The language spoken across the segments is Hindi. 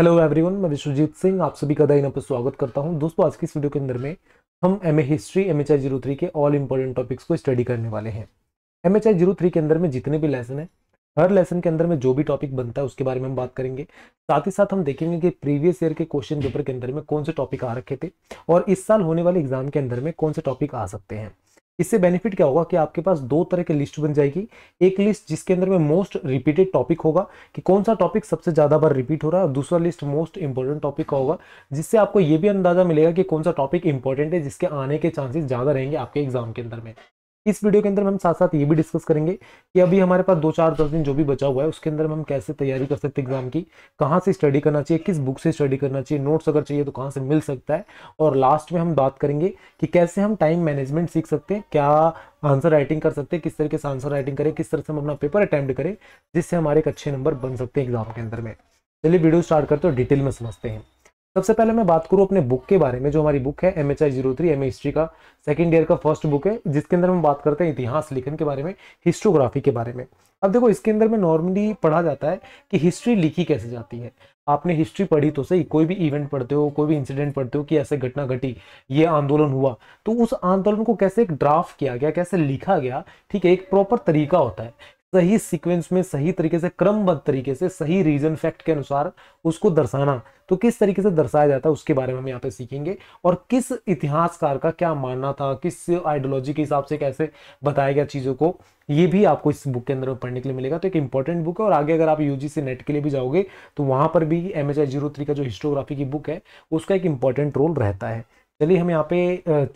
हेलो एवरीवन मैं विश्वजीत सिंह आप सभी का दाइन पर स्वागत करता हूं दोस्तों आज की इस वीडियो के अंदर में हम M A history M H I zero three के ऑल इंपॉर्टेंट टॉपिक्स को स्टडी करने वाले हैं M H I zero three के अंदर में जितने भी लेसन है हर लेसन के अंदर में जो भी टॉपिक बनता है उसके बारे में हम बात करेंगे साथ ही साथ हम देखेंगे कि प्रीवियस ईयर के क्वेश्चन पेपर के अंदर में कौन से टॉपिक आ रखे थे और इस साल होने वाले एग्जाम के अंदर में कौन से टॉपिक आ सकते हैं इससे बेनिफिट क्या होगा कि आपके पास दो तरह की लिस्ट बन जाएगी एक लिस्ट जिसके अंदर में मोस्ट रिपीटेड टॉपिक होगा कि कौन सा टॉपिक सबसे ज़्यादा बार रिपीट हो रहा है दूसरा लिस्ट मोस्ट इंपॉर्टेंट टॉपिक का होगा जिससे आपको यह भी अंदाजा मिलेगा कि कौन सा टॉपिक इंपॉर्टेंट है जिसके आने के चांसेस ज़्यादा रहेंगे आपके एग्जाम के अंदर में इस वीडियो के अंदर हम साथ साथ ये भी डिस्कस करेंगे कि अभी हमारे पास दो चार दस दिन जो भी बचा हुआ है उसके अंदर हम कैसे तैयारी कर सकते हैं एग्जाम की कहाँ से स्टडी करना चाहिए किस बुक से स्टडी करना चाहिए नोट्स अगर चाहिए तो कहाँ से मिल सकता है और लास्ट में हम बात करेंगे कि कैसे हम टाइम मैनेजमेंट सीख सकते हैं क्या आंसर राइटिंग कर सकते हैं किस तरीके से आंसर राइटिंग करें किस तरह से हम अपना पेपर अटैम्प्ट करें जिससे हमारे एक अच्छे नंबर बन सकते हैं एग्जाम के अंदर में चलिए वीडियो स्टार्ट करते हो डिटेल में समझते हैं सबसे पहले मैं बात करूँ अपने बुक के बारे में जो हमारी बुक है M H I zero three M history का सेकेंड ईयर का फर्स्ट बुक है जिसके अंदर हम बात करते हैं इतिहास लिखन के बारे में हिस्ट्रोग्राफी के बारे में अब देखो इसके अंदर में नॉर्मली पढ़ा जाता है कि हिस्ट्री लिखी कैसे जाती है आपने हिस्ट्री पढ़ी तो सही कोई भी इवेंट पढ़ते हो कोई भी इंसिडेंट पढ़ते हो कि ऐसे घटना घटी ये आंदोलन हुआ तो उस आंदोलन को कैसे एक ड्राफ्ट किया गया कैसे लिखा गया ठीक है एक प्रॉपर तरीका होता है सही सीक्वेंस में सही तरीके से क्रमबद्ध तरीके से सही रीजन फैक्ट के अनुसार उसको दर्शाना तो किस तरीके से दर्शाया जाता है उसके बारे में हम यहाँ पे सीखेंगे और किस इतिहासकार का क्या मानना था किस आइडियोलॉजी के हिसाब से कैसे बताया गया चीज़ों को ये भी आपको इस बुक के अंदर पढ़ने के लिए मिलेगा तो एक इंपॉर्टेंट बुक है और आगे अगर आप यूजीसी नेट के लिए भी जाओगे तो वहाँ पर भी एम एच का जो हिस्टोग्राफी की बुक है उसका एक इंपॉर्टेंट रोल रहता है चलिए हम यहाँ पे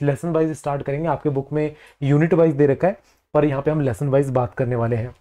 लेसन वाइज स्टार्ट करेंगे आपके बुक में यूनिट वाइज दे रखा है पर यहाँ पे हम लेसन वाइज बात करने वाले हैं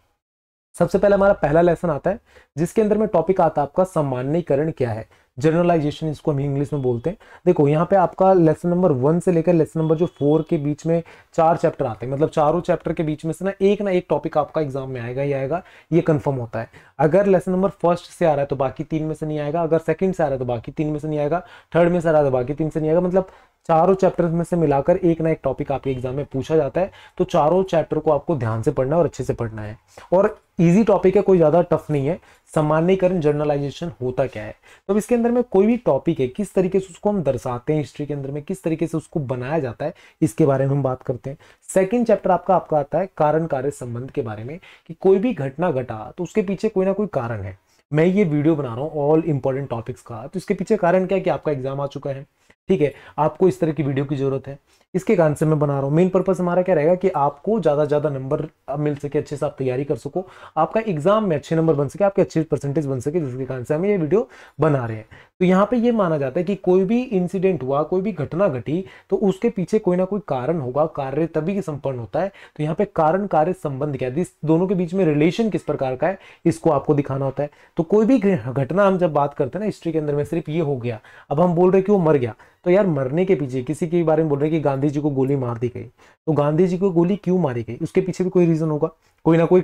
सबसे पहले हमारा पहला लेसन आता है जिसके अंदर में टॉपिक आता है आपका सामान्यकरण क्या है जर्नलाइजेशन इसको हम इंग्लिश में बोलते हैं देखो यहाँ पे आपका लेसन नंबर वन से लेकर लेसन नंबर जो फोर के बीच में चार चैप्टर आते हैं मतलब चारों चैप्टर के बीच में से ना एक ना एक टॉपिक आपका एग्जाम में आएगा ही आएगा ये कंफर्म होता है अगर लेसन नंबर फर्स्ट से आ रहा है तो बाकी तीन में से नहीं आएगा अगर सेकंड से आ रहा है तो बाकी तीन में से नहीं आएगा थर्ड में से आ रहा है तो बाकी तीन से नहीं आएगा मतलब चारों चैप्टर में से मिलाकर एक ना एक टॉपिक आपके एग्जाम में पूछा जाता है तो चारों चैप्टर को आपको ध्यान से पढ़ना है और अच्छे से पढ़ना है और इजी टॉपिक है कोई ज़्यादा टफ नहीं है सामान्यकरण जर्नलाइजेशन होता क्या है तो इसके अंदर में कोई भी टॉपिक है किस तरीके से उसको हम दर्शाते हैं हिस्ट्री के अंदर में किस तरीके से उसको बनाया जाता है इसके बारे में हम बात करते हैं सेकंड चैप्टर आपका आपका आता है कारण कार्य संबंध के बारे में कि कोई भी घटना घटा तो उसके पीछे कोई ना कोई कारण है मैं ये वीडियो बना रहा हूँ ऑल इंपॉर्टेंट टॉपिक्स का तो इसके पीछे कारण क्या है कि आपका एग्जाम आ चुका है ठीक है आपको इस तरह की वीडियो की जरूरत है इसके कारण से मैं बना रहा हूँ मेन पर्पज़ हमारा क्या रहेगा कि आपको ज़्यादा से ज़्यादा नंबर मिल सके अच्छे से आप तैयारी कर सको आपका एग्जाम में अच्छे नंबर बन सके आपके अच्छे परसेंटेज बन सके जिसके कारण से हम ये वीडियो बना रहे हैं तो यहाँ पे ये माना जाता है कि कोई भी इंसिडेंट हुआ कोई भी घटना घटी तो उसके पीछे कोई ना कोई कारण होगा कार्य तभी संपन्न होता है तो यहाँ पे कारण कार्य संबंध क्या है दोनों के बीच में रिलेशन किस प्रकार का है इसको आपको दिखाना होता है तो कोई भी घटना हम जब बात करते हैं ना हिस्ट्री के अंदर में सिर्फ ये हो गया अब हम बोल रहे कि वो मर गया तो यार मरने के पीछे किसी के बारे में बोल रहे कि गांधी गांधी जी को गोली मार दी गई तो गांधी जी को गोली क्यों मारी गई उसके पीछे भी कोई रीजन होगा कोई ना कोई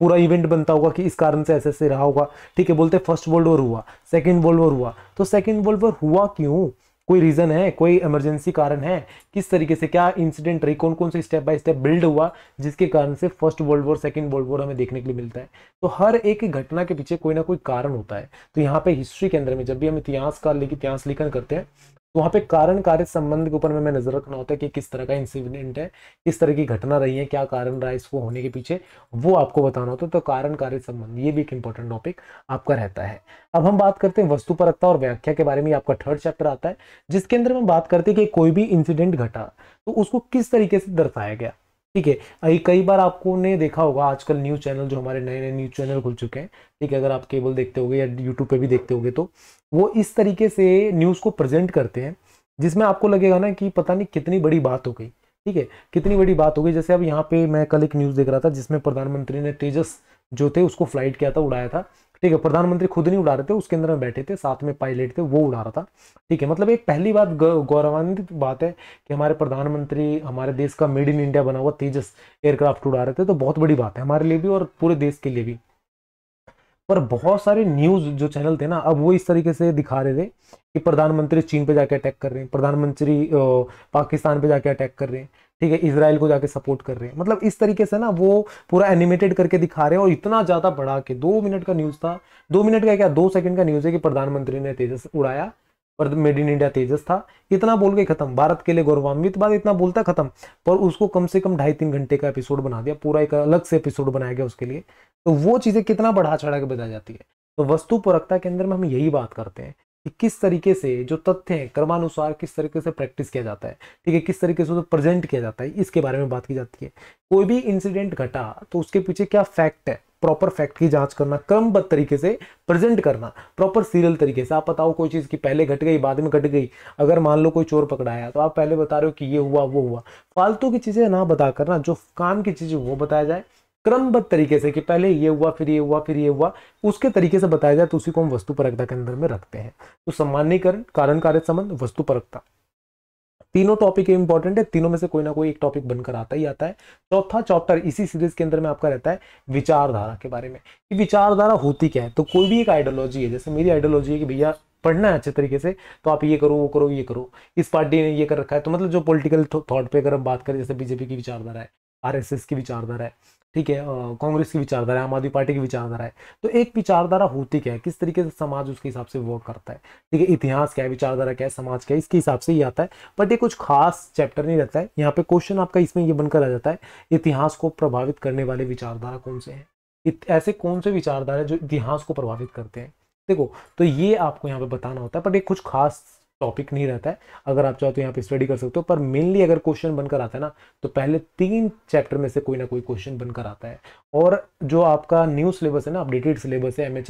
पूरा इवेंट बनता होगा कि इस कारण से ऐसे ऐसे रहा होगा ठीक है बोलते फर्स्ट वर्ल्ड वॉर हुआ सेकेंड वर्ल्ड वॉर हुआ तो सेकेंड वर्ल्ड वॉर हुआ क्यों कोई रीजन है कोई इमरजेंसी कारण है किस तरीके से क्या इंसिडेंट रही कौन कौन से स्टेप बाय स्टेप बिल्ड हुआ जिसके कारण से first world war second world war हमें देखने के लिए मिलता है तो हर एक घटना के पीछे कोई ना कोई कारण होता है तो यहाँ पे हिस्ट्री के अंदर में जब भी हम इतिहास का लेख इतिहास लेखन करते हैं तो वहाँ पे कारण कार्य संबंध के ऊपर में मैं नजर रखना होता है कि किस तरह का इंसिडेंट है किस तरह की घटना रही है क्या कारण रहा है इसको होने के पीछे वो आपको बताना होता है तो कारण कार्य संबंध ये भी एक इंपॉर्टेंट टॉपिक आपका रहता है अब हम बात करते हैं वस्तु परकता और व्याख्या के बारे में आपका थर्ड चैप्टर आता है जिसके अंदर हम बात करते हैं कि कोई भी इंसिडेंट घटा तो उसको किस तरीके से दर्शाया गया ठीक है कई बार आपको ने देखा होगा आजकल न्यूज़ चैनल जो हमारे नए नए न्यूज़ चैनल खुल चुके हैं ठीक है अगर आप केबल देखते हो या यूट्यूब पे भी देखते हो तो वो इस तरीके से न्यूज़ को प्रेजेंट करते हैं जिसमें आपको लगेगा ना कि पता नहीं कितनी बड़ी बात हो गई ठीक है कितनी बड़ी बात हो गई जैसे अब यहाँ पे मैं कल एक न्यूज़ देख रहा था जिसमें प्रधानमंत्री ने तेजस जो थे उसको फ्लाइट किया था उड़ाया था ठीक है प्रधानमंत्री खुद नहीं उड़ा रहे थे उसके अंदर में बैठे थे साथ में पायलट थे वो उड़ा रहा था ठीक है मतलब एक पहली बात गौरवान्वित बात है कि हमारे प्रधानमंत्री हमारे देश का मेड इन इंडिया बना हुआ तेजस एयरक्राफ्ट उड़ा रहे थे तो बहुत बड़ी बात है हमारे लिए भी और पूरे देश के लिए भी पर बहुत सारे न्यूज जो चैनल थे ना अब वो इस तरीके से दिखा रहे थे कि प्रधानमंत्री चीन पे जाके अटैक कर रहे हैं प्रधानमंत्री पाकिस्तान पे जाके अटैक कर रहे हैं ठीक है इसराइल को जाके सपोर्ट कर रहे हैं मतलब इस तरीके से ना वो पूरा एनिमेटेड करके दिखा रहे हैं और इतना ज़्यादा बढ़ा के दो मिनट का न्यूज़ था दो मिनट का क्या दो सेकंड का न्यूज़ है कि प्रधानमंत्री ने तेजस उड़ाया पर मेड इन इंडिया तेजस था इतना बोल के खत्म भारत के लिए गौरवान्वित बात इतना बोलता खत्म पर उसको कम से कम ढाई तीन घंटे का एपिसोड बना दिया पूरा एक अलग से एपिसोड बनाया गया उसके लिए तो वो चीज़ें कितना बढ़ा चढ़ा के बताई जाती है तो वस्तु परखता के अंदर में हम यही बात करते हैं कि किस तरीके से जो तथ्य हैं क्रमानुसार किस तरीके से प्रैक्टिस किया जाता है ठीक है किस तरीके से उसे प्रेजेंट किया जाता है इसके बारे में बात की जाती है कोई भी इंसिडेंट घटा तो उसके पीछे क्या फैक्ट है प्रॉपर फैक्ट की जांच करना क्रमबद्ध तरीके से प्रेजेंट करना प्रॉपर सीरियल तरीके से आप बताओ कोई चीज़ की पहले घट गई बाद में घट गई अगर मान लो कोई चोर पकड़ाया तो आप पहले बता रहे हो कि ये हुआ वो हुआ फालतू की चीज़ें ना बताकर ना जो काम की चीज़ें वो बताया जाए क्रमबद्ध तरीके से कि पहले ये हुआ फिर ये हुआ फिर ये हुआ उसके तरीके से बताया जाए तो उसी को हम वस्तु परकता के अंदर में रखते हैं तो सम्मानीकरण कारण कार्य संबंध वस्तु परकता तीनों टॉपिक इंपॉर्टेंट है तीनों में से कोई ना कोई एक टॉपिक बनकर आता ही आता है चौथा चैप्टर इसी सीरीज के अंदर में आपका रहता है विचारधारा के बारे में कि विचारधारा होती क्या है तो कोई भी एक आइडियोलॉजी है जैसे मेरी आइडियोलॉजी है कि भैया पढ़ना है अच्छे तरीके से तो आप ये करो वो करो ये करो इस पार्टी ने ये कर रखा है तो मतलब जो पॉलिटिकल थॉट पे अगर हम बात करें जैसे बीजेपी की विचारधारा है आरएसएस की विचारधारा है ठीक है कांग्रेस की विचारधारा है आम आदमी पार्टी की विचारधारा है तो एक विचारधारा होती क्या है किस तरीके से समाज उसके हिसाब से वर्क करता है ठीक है इतिहास क्या है विचारधारा क्या है समाज क्या है इसके हिसाब से ही आता है बट ये कुछ खास चैप्टर नहीं रहता है यहाँ पे क्वेश्चन आपका इसमें ये बनकर आ जाता है इतिहास को प्रभावित करने वाले विचारधारा कौन से हैं ऐसे कौन से विचारधारा जो इतिहास को प्रभावित करते हैं देखो तो ये आपको यहाँ पे बताना होता है बट एक कुछ खास टॉपिक नहीं रहता है अगर आप चाहो तो यहाँ पे स्टडी कर सकते हो पर मेनली अगर क्वेश्चन बनकर आता है ना तो पहले तीन चैप्टर में से कोई ना कोई क्वेश्चन बनकर आता है और जो आपका न्यू सिलेबस है ना अपडेटेड सिलेबस है एम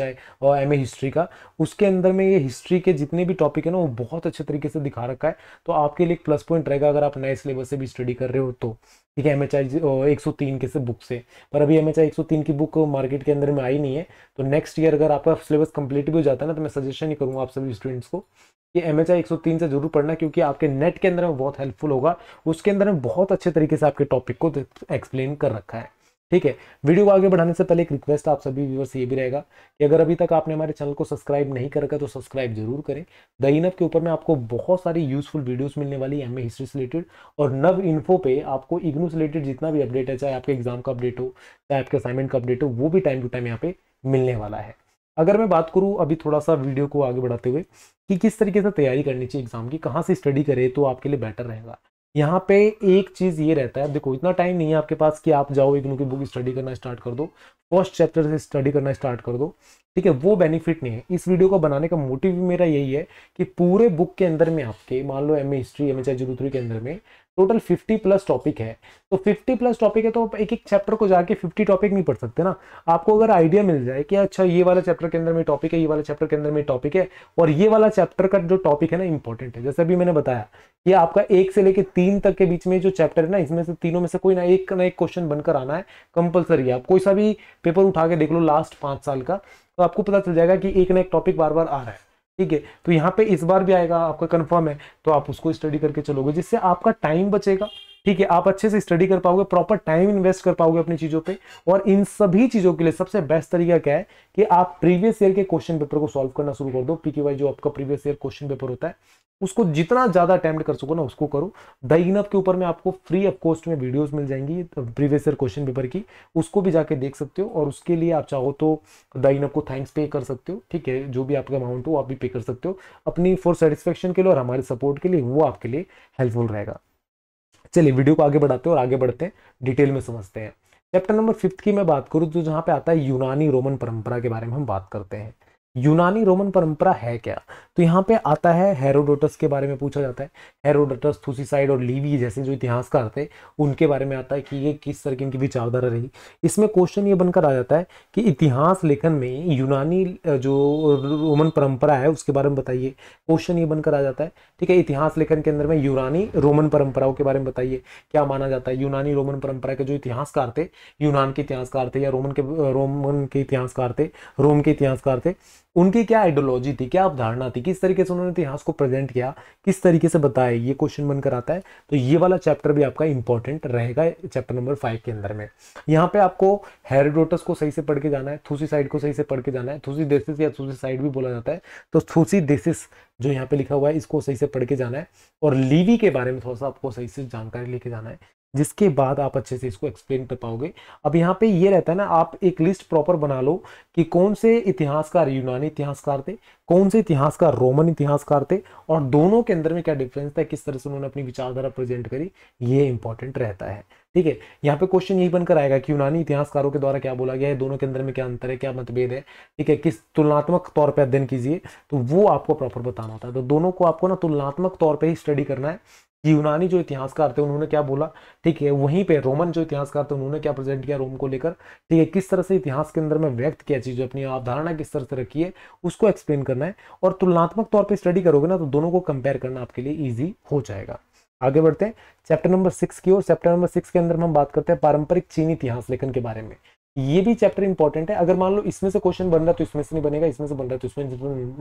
और एम हिस्ट्री का उसके अंदर में ये हिस्ट्री के जितने भी टॉपिक है ना वो बहुत अच्छे तरीके से दिखा रखा है तो आपके लिए प्लस पॉइंट रहेगा अगर आप नए सिलेबस से भी स्टडी कर रहे हो तो ठीक है एम एच आई एक सौ तीन के से बुक से पर अभी एम एच आई एक सौ तीन की बुक मार्केट के अंदर में आई नहीं है तो नेक्स्ट ईयर अगर आपका सिलेबस कंप्लीट भी हो जाता है ना तो मैं सजेशन ही करूँगा आप सभी स्टूडेंट्स को ये एम एच आई एक सौ तीन से जरूर पढ़ना क्योंकि आपके नेट के अंदर में बहुत हेल्पफुल होगा उसके अंदर में बहुत अच्छे तरीके से आपके टॉपिक को एक्सप्लेन कर रखा है ठीक है वीडियो को आगे बढ़ाने से पहले एक रिक्वेस्ट आप सभी व्यूवर्स ये भी रहेगा कि अगर अभी तक आपने हमारे चैनल को सब्सक्राइब नहीं कर रखा तो सब्सक्राइब जरूर करें द इनअप के ऊपर में आपको बहुत सारी यूजफुल वीडियोस मिलने वाली है एम हिस्ट्री से रिलेटेड और नव इन्फो पे आपको इग्नू से रिलेटेड जितना भी अपडेट है चाहे आपके एग्जाम का अपडेट हो चाहे आपके असाइनमेंट का अपडेट हो वो भी टाइम टू टाइम यहाँ पे मिलने वाला है अगर मैं बात करूँ अभी थोड़ा सा वीडियो को आगे बढ़ाते हुए कि किस तरीके से तैयारी करनी चाहिए एग्जाम की कहाँ से स्टडी करें तो आपके लिए बेटर रहेगा यहाँ पे एक चीज़ ये रहता है देखो इतना टाइम नहीं है आपके पास कि आप जाओ एक की बुक स्टडी करना स्टार्ट कर दो फर्स्ट चैप्टर से स्टडी करना स्टार्ट कर दो ठीक है वो बेनिफिट नहीं है इस वीडियो को बनाने का मोटिव मेरा यही है कि पूरे बुक के अंदर में आपके मान लो एम हिस्ट्री एम एच के अंदर में टोटल 50 प्लस टॉपिक है तो 50 प्लस टॉपिक है तो आप एक एक चैप्टर को जाके 50 टॉपिक नहीं पढ़ सकते ना आपको अगर आइडिया मिल जाए कि अच्छा ये वाला चैप्टर के अंदर में टॉपिक है ये वाला चैप्टर के अंदर में टॉपिक है और ये वाला चैप्टर का जो टॉपिक है ना इंपॉर्टेंट है जैसे अभी मैंने बताया ये आपका एक से लेकर तीन तक के बीच में जो चैप्टर है ना इसमें से तीनों में से कोई ना एक ना एक क्वेश्चन बनकर आना है कंपलसरी है आप कोई सा भी पेपर उठा के देख लो लास्ट पांच साल का तो आपको पता चल जाएगा कि एक ना एक टॉपिक बार बार आ रहा है ठीक है तो यहाँ पे इस बार भी आएगा आपका कंफर्म है तो आप उसको स्टडी करके चलोगे जिससे आपका टाइम बचेगा ठीक है आप अच्छे से स्टडी कर पाओगे प्रॉपर टाइम इन्वेस्ट कर पाओगे अपनी चीज़ों पे और इन सभी चीज़ों के लिए सबसे बेस्ट तरीका क्या है कि आप प्रीवियस ईयर के क्वेश्चन पेपर को सॉल्व करना शुरू कर दो पीके वाई जो आपका प्रीवियस ईयर क्वेश्चन पेपर होता है उसको जितना ज़्यादा अटैम्प्ट कर सको ना उसको करो द इनफ के ऊपर में आपको फ्री ऑफ कॉस्ट में वीडियोस मिल जाएंगी प्रीवियस ईयर क्वेश्चन पेपर की उसको भी जाके देख सकते हो और उसके लिए आप चाहो तो द इनफ को थैंक्स पे कर सकते हो ठीक है जो भी आपका अमाउंट हो आप भी पे कर सकते हो अपनी फॉर सेटिस्फेक्शन के लिए और हमारे सपोर्ट के लिए वो आपके लिए हेल्पफुल रहेगा चलिए वीडियो को आगे बढ़ाते हैं और आगे बढ़ते हैं डिटेल में समझते हैं चैप्टर नंबर फिफ्थ की मैं बात करूँ तो जहाँ पे आता है यूनानी रोमन परंपरा के बारे में हम बात करते हैं यूनानी रोमन परंपरा है क्या तो यहाँ पे आता है हेरोडोटस के बारे में पूछा जाता है हेरोडोटस थूसीसाइड और लीवी जैसे जो इतिहासकार थे उनके बारे में आता है कि ये किस तरह की इनकी विचारधारा रही इसमें क्वेश्चन ये बनकर आ जाता है कि इतिहास लेखन में यूनानी जो रोमन परंपरा है उसके बारे में बताइए क्वेश्चन ये बनकर आ जाता है ठीक है इतिहास लेखन के अंदर में यूनानी रोमन परंपराओं के बारे में बताइए क्या माना जाता है यूनानी रोमन परंपरा के जो इतिहासकार थे यूनान के इतिहासकार थे या रोमन के रोमन के इतिहासकार थे रोम के इतिहासकार थे उनकी क्या आइडियोलॉजी थी क्या अवधारणा थी किस तरीके से उन्होंने इतिहास को प्रेजेंट किया किस तरीके से बताया ये क्वेश्चन बनकर आता है तो ये वाला चैप्टर भी आपका इंपॉर्टेंट रहेगा चैप्टर नंबर फाइव के अंदर में यहाँ पे आपको हेरिडोटस को सही से पढ़ के जाना है थूसी साइड को सही से पढ़ के जाना है थूसी देसिस या थूसी साइड भी बोला जाता है तो थूसी देसिस जो यहाँ पे लिखा हुआ है इसको सही से पढ़ के जाना है और लीवी के बारे में थोड़ा सा आपको सही से जानकारी लेके जाना है जिसके बाद आप अच्छे से इसको एक्सप्लेन कर पाओगे अब यहाँ पे ये रहता है ना आप एक लिस्ट प्रॉपर बना लो कि कौन से इतिहासकार यूनानी इतिहासकार थे कौन से इतिहासकार रोमन इतिहासकार थे और दोनों के अंदर में क्या डिफरेंस था किस तरह से उन्होंने अपनी विचारधारा प्रेजेंट करी ये इंपॉर्टेंट रहता है ठीक है यहाँ पे क्वेश्चन यही बनकर आएगा कि यूनानी इतिहासकारों के द्वारा क्या बोला गया है दोनों के अंदर में क्या अंतर है क्या मतभेद है ठीक है किस तुलनात्मक तौर पर अध्ययन कीजिए तो वो आपको प्रॉपर बताना होता है तो दोनों को आपको ना तुलनात्मक तौर पर ही स्टडी करना है कि यूनानी जो इतिहासकार थे उन्होंने क्या बोला ठीक है वहीं पे रोमन जो इतिहासकार थे उन्होंने क्या प्रेजेंट किया रोम को लेकर ठीक है किस तरह से इतिहास के अंदर में व्यक्त किया चीज़ अपनी अवधारणा किस तरह से रखी है उसको एक्सप्लेन कर करना है और तुलनात्मक तौर पर स्टडी करोगे ना तो दोनों को कंपेयर करना आपके लिए ईजी हो जाएगा आगे बढ़ते हैं चैप्टर नंबर सिक्स की ओर चैप्टर नंबर सिक्स के अंदर हम बात करते हैं पारंपरिक चीनी इतिहास लेखन के बारे में ये भी चैप्टर इंपॉर्टेंट है अगर मान लो इसमें से क्वेश्चन बन रहा तो इसमें से नहीं बनेगा इसमें से बन रहा तो इसमें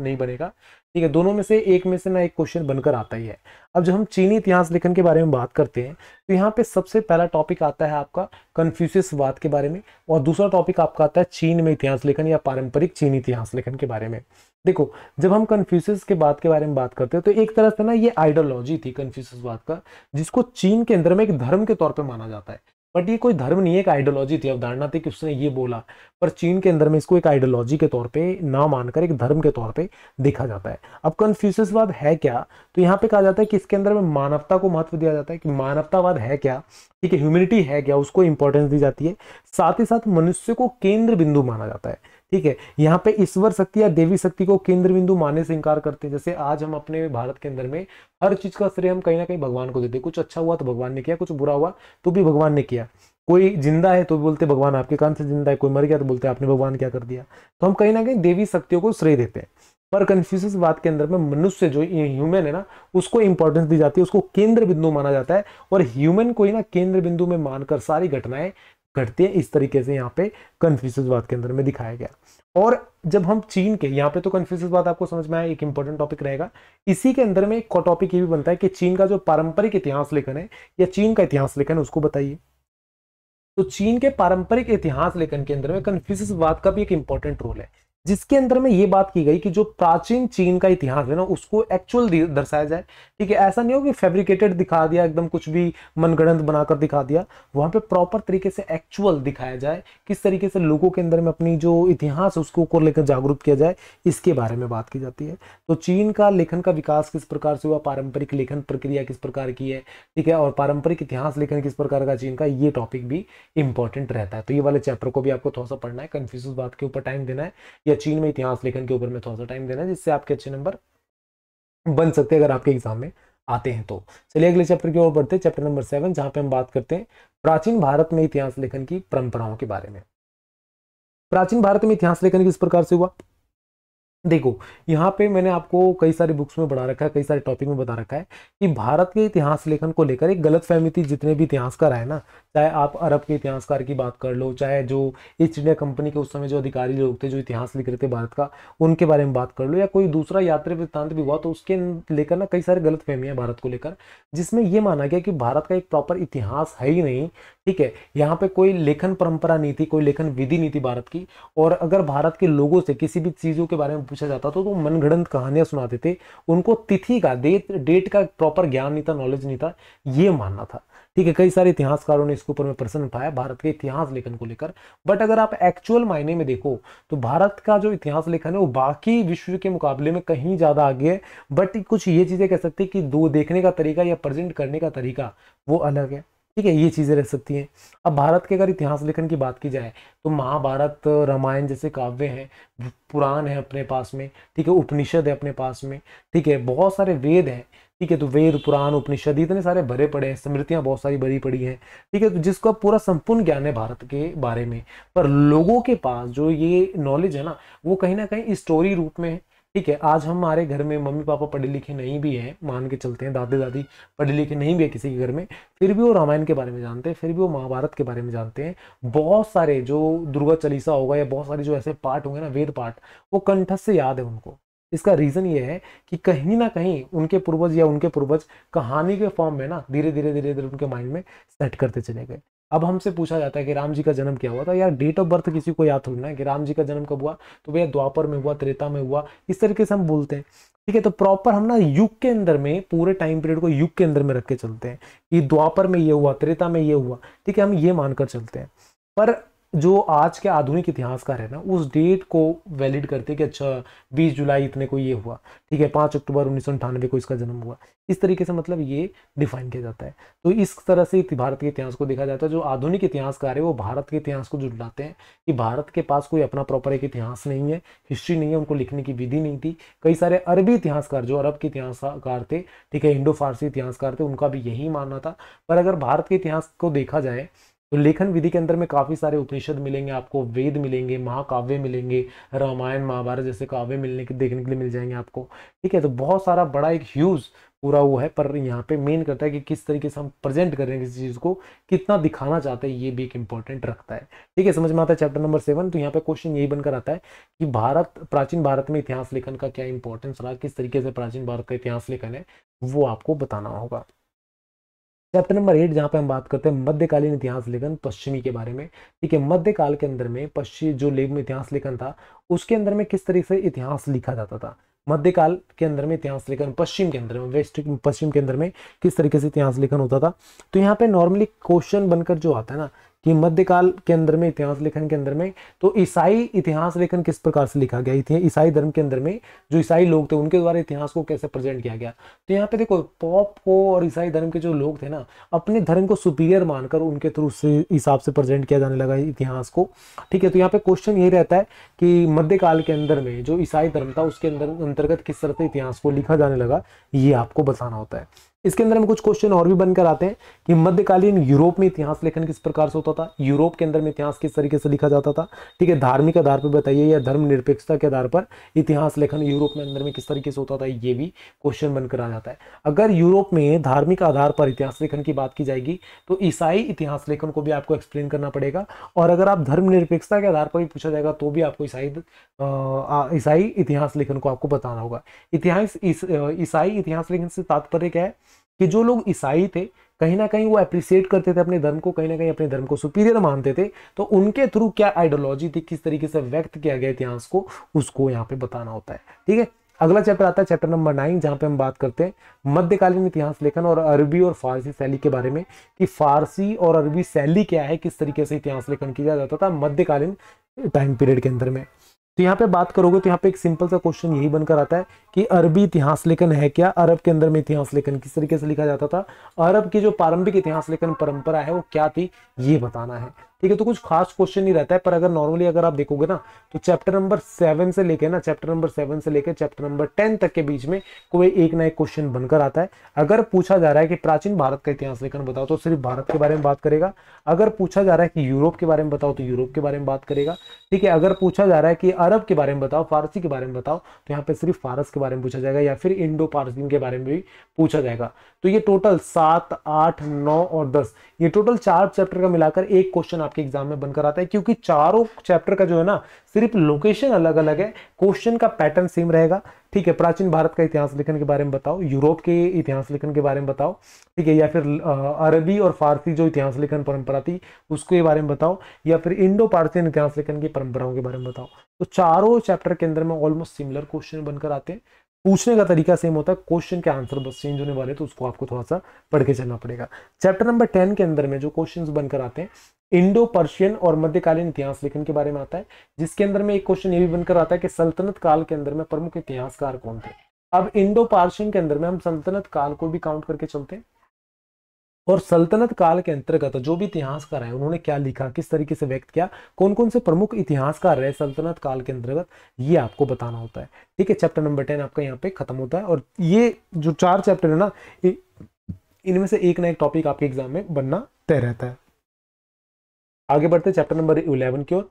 नहीं बनेगा ठीक है दोनों में से एक में से ना एक क्वेश्चन बनकर आता ही है अब जब हम चीनी इतिहास लेखन के बारे में बात करते हैं तो यहाँ पे सबसे पहला टॉपिक आता है आपका कन्फ्यूशियसवाद के बारे में और दूसरा टॉपिक आपका आता है चीन में इतिहास लेखन या पारंपरिक चीनी इतिहास लेखन के बारे में देखो जब हम कन्फ्यूशियस के बात के बारे में बात करते हैं तो एक तरह से ना ये आइडियोलॉजी थी कन्फ्यूशियसवाद का जिसको चीन के अंदर में एक धर्म के तौर पर माना जाता है बट ये कोई धर्म नहीं है एक आइडियोलॉजी थी अवधारणा थी कि उसने ये बोला पर चीन के अंदर में इसको एक आइडियोलॉजी के तौर पे ना मानकर एक धर्म के तौर पे देखा जाता है अब कन्फ्यूसवाद है क्या तो यहाँ पे कहा जाता है कि इसके अंदर में मानवता को महत्व दिया जाता है कि मानवतावाद है क्या ठीक है ह्यूमिनिटी है क्या उसको इंपॉर्टेंस दी जाती है साथ ही साथ मनुष्य को केंद्र बिंदु माना जाता है ठीक है यहाँ पे ईश्वर शक्ति या देवी शक्ति को केंद्र बिंदु मानने से इंकार करते हैं जैसे आज हम अपने भारत के अंदर में हर चीज का श्रेय हम कहीं ना कहीं भगवान को देते कुछ अच्छा हुआ तो भगवान ने किया कुछ बुरा हुआ तो भी भगवान ने किया कोई जिंदा है तो बोलते भगवान आपके कान से जिंदा है कोई मर गया तो बोलते आपने भगवान क्या कर दिया तो हम कहीं ना कहीं देवी शक्तियों को श्रेय देते हैं पर कन्फ्यूज बात के अंदर में मनुष्य जो ह्यूमन है ना उसको इंपॉर्टेंस दी जाती है उसको केंद्र बिंदु माना जाता है और ह्यूमन को ही ना केंद्र बिंदु में मानकर सारी घटनाएं करती है इस तरीके से यहाँ पे कन्फ्यूशनवाद के अंदर में दिखाया गया और जब हम चीन के यहाँ पे तो कन्फ्यूशनवाद आपको समझ में आया एक इंपॉर्टेंट टॉपिक रहेगा इसी के अंदर में एक टॉपिक ये भी बनता है कि चीन का जो पारंपरिक इतिहास लेखन है या चीन का इतिहास लेखन है उसको बताइए तो चीन के पारंपरिक इतिहास लेखन के अंदर में कन्फ्यूशनवाद का भी एक इंपॉर्टेंट रोल है जिसके अंदर में ये बात की गई कि जो प्राचीन चीन का इतिहास है ना उसको एक्चुअल दर्शाया जाए ठीक है ऐसा नहीं हो कि फैब्रिकेटेड दिखा दिया एकदम कुछ भी मनगढ़ंत बनाकर दिखा दिया वहां पे प्रॉपर तरीके से एक्चुअल दिखाया जाए किस तरीके से लोगों के अंदर में अपनी जो इतिहास उसको को लेकर जागरूक किया जाए इसके बारे में बात की जाती है तो चीन का लेखन का विकास किस प्रकार से हुआ पारंपरिक लेखन प्रक्रिया किस प्रकार की है ठीक है और पारंपरिक इतिहास लेखन किस प्रकार का चीन का ये टॉपिक भी इंपॉर्टेंट रहता है तो ये वाले चैप्टर को भी आपको थोड़ा सा पढ़ना है कन्फ्यूज बात के ऊपर टाइम देना है या चीन में इतिहास लेखन के ऊपर में थोड़ा सा टाइम देना जिससे आपके अच्छे नंबर बन सकते हैं अगर आपके एग्जाम में आते हैं तो चलिए अगले चैप्टर की ओर बढ़ते हैं चैप्टर नंबर सेवन जहां पे हम बात करते हैं प्राचीन भारत में इतिहास लेखन की परंपराओं के बारे में प्राचीन भारत में इतिहास लेखन किस प्रकार से हुआ देखो यहाँ पे मैंने आपको कई सारी बुक्स में बढ़ा रखा है कई सारे टॉपिक में बता रखा है कि भारत के इतिहास लेखन को लेकर एक गलत फहमी थी जितने भी इतिहासकार आए ना चाहे आप अरब के इतिहासकार की बात कर लो चाहे जो ईस्ट इंडिया कंपनी के उस समय जो अधिकारी लोग थे जो इतिहास लिख रहे थे भारत का उनके बारे में बात कर लो या कोई दूसरा यात्री वृत्तांत भी हुआ तो उसके लेकर ना कई सारे गलत फहमी है भारत को लेकर जिसमें यह माना गया कि भारत का एक प्रॉपर इतिहास है ही नहीं ठीक है यहाँ पे कोई लेखन परंपरा नहीं थी कोई लेखन विधि नहीं थी भारत की और अगर भारत के लोगों से किसी भी चीज़ों के बारे में पूछा जाता था तो वो तो मनगढ़ंत कहानियां सुनाते थे उनको तिथि का डेट डेट का प्रॉपर ज्ञान नहीं था नॉलेज नहीं था ये मानना था ठीक है कई सारे इतिहासकारों ने इसके ऊपर में प्रश्न उठाया भारत के इतिहास लेखन को लेकर बट अगर आप एक्चुअल मायने में देखो तो भारत का जो इतिहास लेखन है वो बाकी विश्व के मुकाबले में कहीं ज़्यादा आगे है बट कुछ ये चीज़ें कह सकते हैं कि दो देखने का तरीका या प्रेजेंट करने का तरीका वो अलग है ठीक है ये चीज़ें रह सकती हैं अब भारत के अगर इतिहास लेखन की बात की जाए तो महाभारत रामायण जैसे काव्य हैं पुराण है अपने पास में ठीक है उपनिषद है अपने पास में ठीक है बहुत सारे वेद हैं ठीक है तो वेद पुराण उपनिषद इतने सारे भरे पड़े हैं स्मृतियाँ बहुत सारी भरी पड़ी हैं ठीक है तो जिसको पूरा संपूर्ण ज्ञान है भारत के बारे में पर लोगों के पास जो ये नॉलेज है ना वो कहीं ना कहीं स्टोरी रूप में है ठीक है आज हमारे घर में मम्मी पापा पढ़े लिखे नहीं भी हैं मान के चलते हैं दादी दादी पढ़े लिखे नहीं भी है किसी के घर में फिर भी वो रामायण के बारे में जानते हैं फिर भी वो महाभारत के बारे में जानते हैं बहुत सारे जो दुर्गा चालीसा होगा या बहुत सारे जो ऐसे पाठ होंगे ना वेद पाठ वो कंठस से याद है उनको इसका रीज़न ये है कि कहीं ना कहीं उनके पूर्वज या उनके पूर्वज कहानी के फॉर्म में ना धीरे धीरे धीरे धीरे उनके माइंड में सेट करते चले गए अब हमसे पूछा जाता है कि राम जी का जन्म क्या हुआ था तो यार डेट ऑफ बर्थ किसी को याद थोड़ी है कि राम जी का जन्म कब हुआ तो भैया द्वापर में हुआ त्रेता में हुआ इस तरीके से हम बोलते हैं ठीक है तो प्रॉपर हम ना युग के अंदर में पूरे टाइम पीरियड को युग के अंदर में रख के चलते हैं कि द्वापर में ये हुआ त्रेता में ये हुआ ठीक है हम ये मानकर चलते हैं पर जो आज के आधुनिक इतिहासकार है ना उस डेट को वैलिड करते कि अच्छा बीस जुलाई इतने को ये हुआ ठीक है पाँच अक्टूबर उन्नीस को इसका जन्म हुआ इस तरीके से मतलब ये डिफाइन किया जाता है तो इस तरह से भारत के इतिहास को देखा जाता तो है जो आधुनिक इतिहासकार है वो भारत के इतिहास को जुटलाते हैं कि भारत के पास कोई अपना प्रॉपर एक इतिहास नहीं है हिस्ट्री नहीं है उनको लिखने की विधि नहीं थी कई सारे अरबी इतिहासकार जो अरब के इतिहासकार थे ठीक है इंडो फारसी इतिहासकार थे उनका भी यही मानना था पर अगर भारत के इतिहास को देखा जाए तो लेखन विधि के अंदर में काफ़ी सारे उपनिषद मिलेंगे आपको वेद मिलेंगे महाकाव्य मिलेंगे रामायण महाभारत जैसे काव्य मिलने के देखने के लिए मिल जाएंगे आपको ठीक है तो बहुत सारा बड़ा एक ह्यूज पूरा हुआ है पर यहाँ पे मेन करता है कि किस तरीके से हम प्रेजेंट कर रहे हैं किसी चीज़ को कितना दिखाना चाहते हैं ये भी एक इंपॉर्टेंट रखता है ठीक है समझ में आता है चैप्टर नंबर सेवन तो यहाँ पे क्वेश्चन यही बनकर आता है कि भारत प्राचीन भारत में इतिहास लेखन का क्या इंपॉर्टेंस रहा किस तरीके से प्राचीन भारत का इतिहास लेखन है वो आपको बताना होगा चैप्टर नंबर एट जहाँ पे हम बात करते हैं मध्यकालीन इतिहास लेखन पश्चिमी के बारे में ठीक है मध्यकाल के अंदर में पश्चिम जो लेख में इतिहास लेखन था उसके अंदर में किस तरीके से इतिहास लिखा जाता था मध्यकाल के अंदर में इतिहास लेखन पश्चिम के अंदर में वेस्ट पश्चिम के अंदर में किस तरीके से इतिहास लेखन होता था तो यहाँ पे नॉर्मली क्वेश्चन बनकर जो आता है ना कि मध्यकाल के अंदर में इतिहास लेखन के अंदर में तो ईसाई इतिहास लेखन किस प्रकार से लिखा गया ईसाई धर्म के अंदर में जो ईसाई लोग थे उनके द्वारा इतिहास को कैसे प्रेजेंट किया गया तो यहाँ पे देखो पॉप को और ईसाई धर्म के जो लोग थे ना अपने धर्म को सुपीरियर मानकर उनके थ्रू से हिसाब से प्रेजेंट किया जाने लगा इतिहास को ठीक है तो यहाँ पे क्वेश्चन ये रहता है कि मध्यकाल के अंदर में जो ईसाई धर्म था उसके अंदर अंतर्गत किस तरह से इतिहास को लिखा जाने लगा ये आपको बताना होता है इसके अंदर हम कुछ क्वेश्चन और भी बनकर आते हैं कि मध्यकालीन यूरोप में इतिहास लेखन किस प्रकार से होता था यूरोप के अंदर में इतिहास किस तरीके से लिखा जाता था ठीक है धार्मिक आधार पर बताइए या धर्म निरपेक्षता के आधार पर इतिहास लेखन यूरोप में अंदर में किस तरीके से होता था ये भी क्वेश्चन बनकर आ जाता है अगर यूरोप में धार्मिक आधार पर इतिहास लेखन की बात की जाएगी तो ईसाई इतिहास लेखन को भी आपको एक्सप्लेन करना पड़ेगा और अगर आप धर्मनिरपेक्षता के आधार पर भी पूछा जाएगा तो भी आपको ईसाई ईसाई इतिहास लेखन को आपको बताना होगा इतिहास ईसाई इतिहास लेखन से तात्पर्य क्या है कि जो लोग ईसाई थे कहीं ना कहीं वो अप्रिसिएट करते थे अपने धर्म को कहीं ना कहीं अपने धर्म को सुपीरियर मानते थे तो उनके थ्रू क्या आइडियोलॉजी थी किस तरीके से व्यक्त किया गया इतिहास को उसको यहाँ पे बताना होता है ठीक है अगला चैप्टर आता है चैप्टर नंबर नाइन जहाँ पे हम बात करते हैं मध्यकालीन इतिहास लेखन और अरबी और फारसी शैली के बारे में कि फारसी और अरबी शैली क्या है किस तरीके से इतिहास लेखन किया जाता था मध्यकालीन टाइम पीरियड के अंदर में तो यहाँ पे बात करोगे तो यहाँ पे एक सिंपल सा क्वेश्चन यही बनकर आता है कि अरबी इतिहास लेखन है क्या अरब के अंदर में इतिहास लेखन किस तरीके से लिखा जाता था अरब की जो प्रारंभिक इतिहास लेखन परंपरा है वो क्या थी ये बताना है ठीक है तो कुछ खास क्वेश्चन नहीं रहता है पर अगर नॉर्मली अगर आप देखोगे ना तो चैप्टर नंबर सेवन से लेके ना चैप्टर नंबर सेवन से लेके चैप्टर नंबर टेन तक के बीच में कोई एक ना एक क्वेश्चन बनकर आता है अगर पूछा जा रहा है कि प्राचीन भारत का इतिहास लेखन बताओ तो सिर्फ भारत के बारे में बात करेगा अगर पूछा जा रहा है कि यूरोप के बारे में बताओ तो यूरोप के बारे में बात करेगा ठीक है अगर पूछा जा रहा है कि अरब के बारे में बताओ फारसी के बारे में बताओ तो यहाँ पे सिर्फ फारस के बारे में पूछा जाएगा या फिर इंडो पारसिन के बारे में भी पूछा जाएगा तो ये टोटल सात आठ नौ और दस ये टोटल चार चैप्टर का मिलाकर एक क्वेश्चन आपके एग्जाम में बनकर आता है क्योंकि चारों चैप्टर का जो है ना सिर्फ लोकेशन अलग अलग है क्वेश्चन का पैटर्न सेम रहेगा ठीक है प्राचीन भारत का इतिहास लेखन के बारे में बताओ यूरोप के इतिहास लेखन के बारे में बताओ ठीक है या फिर अरबी और फारसी जो इतिहास लेखन परंपरा थी उसके बारे में बताओ या फिर इंडो पार्सियन इतिहास लेखन की परंपराओं के बारे में बताओ तो चारों चैप्टर के अंदर में ऑलमोस्ट सिमिलर क्वेश्चन बनकर आते हैं पूछने का तरीका सेम होता है क्वेश्चन के आंसर बस चेंज होने वाले तो उसको आपको थोड़ा सा पढ़ के चलना पड़ेगा चैप्टर नंबर टेन के अंदर में जो क्वेश्चंस बनकर आते हैं इंडो पर्शियन और मध्यकालीन इतिहास लेखन के बारे में आता है जिसके अंदर में एक क्वेश्चन ये भी बनकर आता है कि सल्तनत काल के अंदर में प्रमुख इतिहासकार कौन थे अब इंडो पार्शियन के अंदर में हम सल्तनत काल को भी काउंट करके चलते हैं और सल्तनत काल के अंतर्गत जो भी इतिहासकार है उन्होंने क्या लिखा किस तरीके से व्यक्त किया कौन कौन से प्रमुख इतिहासकार रहे सल्तनत काल के अंतर्गत ये आपको बताना होता है ठीक है चैप्टर नंबर टेन आपका यहाँ पे खत्म होता है और ये जो चार चैप्टर है ना इनमें से एक ना एक टॉपिक आपके एग्जाम में बनना तय रहता है आगे बढ़ते चैप्टर नंबर इलेवन की ओर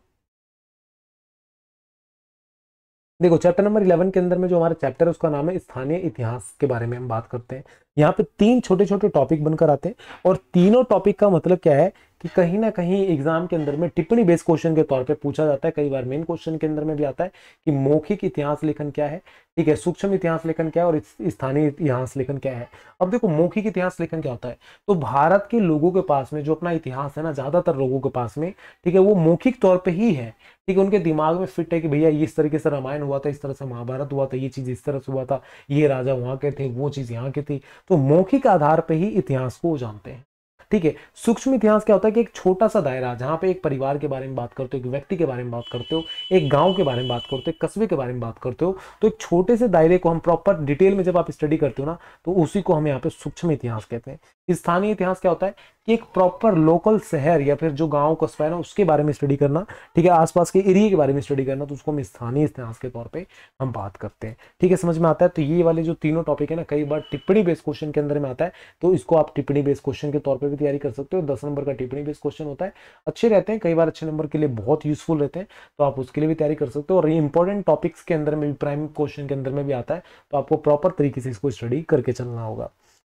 देखो चैप्टर नंबर इलेवन के अंदर में जो हमारा चैप्टर है उसका नाम है स्थानीय इतिहास के बारे में हम बात करते हैं यहाँ पे तीन छोटे छोटे टॉपिक बनकर आते हैं और तीनों टॉपिक का मतलब क्या है कि कहीं ना कहीं एग्जाम के अंदर में टिप्पणी बेस्ड क्वेश्चन के तौर पे पूछा जाता है कई बार मेन क्वेश्चन के अंदर में भी आता है कि मौखिक इतिहास लेखन क्या है ठीक है सूक्ष्म इतिहास लेखन क्या है और स्थानीय इतिहास लेखन क्या है अब देखो मौखिक इतिहास लेखन क्या होता है तो भारत के लोगों के पास में जो अपना इतिहास है ना ज्यादातर लोगों के पास में ठीक है वो मौखिक तौर पर ही है ठीक है उनके दिमाग में फिट है कि भैया इस तरीके से रामायण हुआ था इस तरह से महाभारत हुआ था ये चीज इस तरह से हुआ था ये राजा वहां के थे वो चीज यहाँ के थी तो मौखिक आधार पर ही इतिहास को जानते हैं ठीक है सूक्ष्म इतिहास क्या होता है कि एक छोटा सा दायरा जहां पे एक परिवार के बारे में बात करते हो एक व्यक्ति के बारे में बात करते हो एक गांव के बारे में बात करते हो कस्बे के बारे में बात करते हो तो एक छोटे से दायरे को हम प्रॉपर डिटेल में जब आप स्टडी करते हो ना तो उसी को हम यहाँ पे सूक्ष्म इतिहास कहते हैं स्थानीय इतिहास क्या होता है कि एक प्रॉपर लोकल शहर या फिर जो गांव कस्बा है ना उसके बारे में स्टडी करना ठीक है आसपास के एरिए के बारे में स्टडी करना तो उसको हम स्थानीय इतिहास के तौर पर हम बात करते हैं ठीक है समझ में आता है तो ये वाले जो तीनों टॉपिक है ना कई बार टिप्पणी बेस्ड क्वेश्चन के अंदर में आता है तो इसको आप टिप्पणी बेस्ड क्वेश्चन के तौर पर भी तैयारी कर सकते हो दस नंबर का टिप्पणी बेस्ड क्वेश्चन होता है अच्छे रहते हैं कई बार अच्छे नंबर के लिए बहुत यूजफुल रहते हैं तो आप उसके लिए भी तैयारी कर सकते हो और ये इंपॉर्टेंट टॉपिक्स के अंदर में भी प्राइम क्वेश्चन के अंदर में भी आता है तो आपको प्रॉपर तरीके से इसको स्टडी करके चलना होगा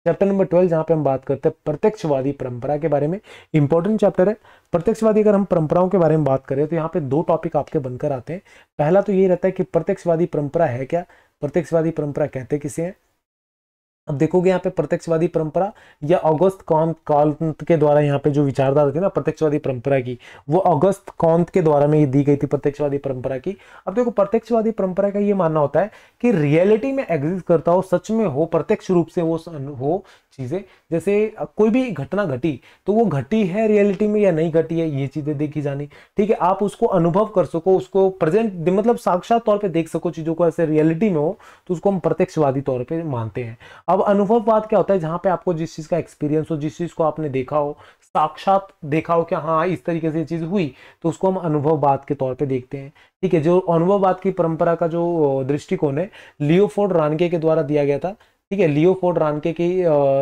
चैप्टर नंबर ट्वेल्व जहां पे हम बात करते हैं प्रत्यक्षवादी परंपरा के बारे में इंपॉर्टेंट चैप्टर है प्रत्यक्षवादी अगर हम परंपराओं के बारे में बात करें तो यहाँ पे दो टॉपिक आपके बनकर आते हैं पहला तो ये रहता है कि प्रत्यक्षवादी परंपरा है क्या प्रत्यक्षवादी परंपरा कहते किसे हैं अब देखोगे यहाँ पे प्रत्यक्षवादी परंपरा या अगस्त कांत कांत के द्वारा यहाँ पे जो विचारधारा थी ना प्रत्यक्षवादी परंपरा की वो अगस्त कांत के द्वारा में ये दी गई थी प्रत्यक्षवादी परंपरा की अब देखो प्रत्यक्षवादी परंपरा का ये मानना होता है कि रियलिटी में एग्जिस्ट करता हो सच में हो प्रत्यक्ष रूप से वो हो चीजें जैसे कोई भी घटना घटी तो वो घटी है रियलिटी में या नहीं घटी है ये चीज़ें देखी जानी ठीक है आप उसको अनुभव कर सको उसको प्रेजेंट मतलब साक्षात तौर पे देख सको चीज़ों को ऐसे रियलिटी में हो तो उसको हम प्रत्यक्षवादी तौर पर मानते हैं अब अनुभववाद क्या होता है जहां पे आपको जिस चीज़ का एक्सपीरियंस हो जिस चीज़ को आपने देखा हो साक्षात देखा हो कि हाँ इस तरीके से चीज़ हुई तो उसको हम अनुभववाद के तौर पर देखते हैं ठीक है जो अनुभववाद की परंपरा का जो दृष्टिकोण है लियोफोर्ड रानके के द्वारा दिया गया था ठीक है लियोफोर्ड रानके की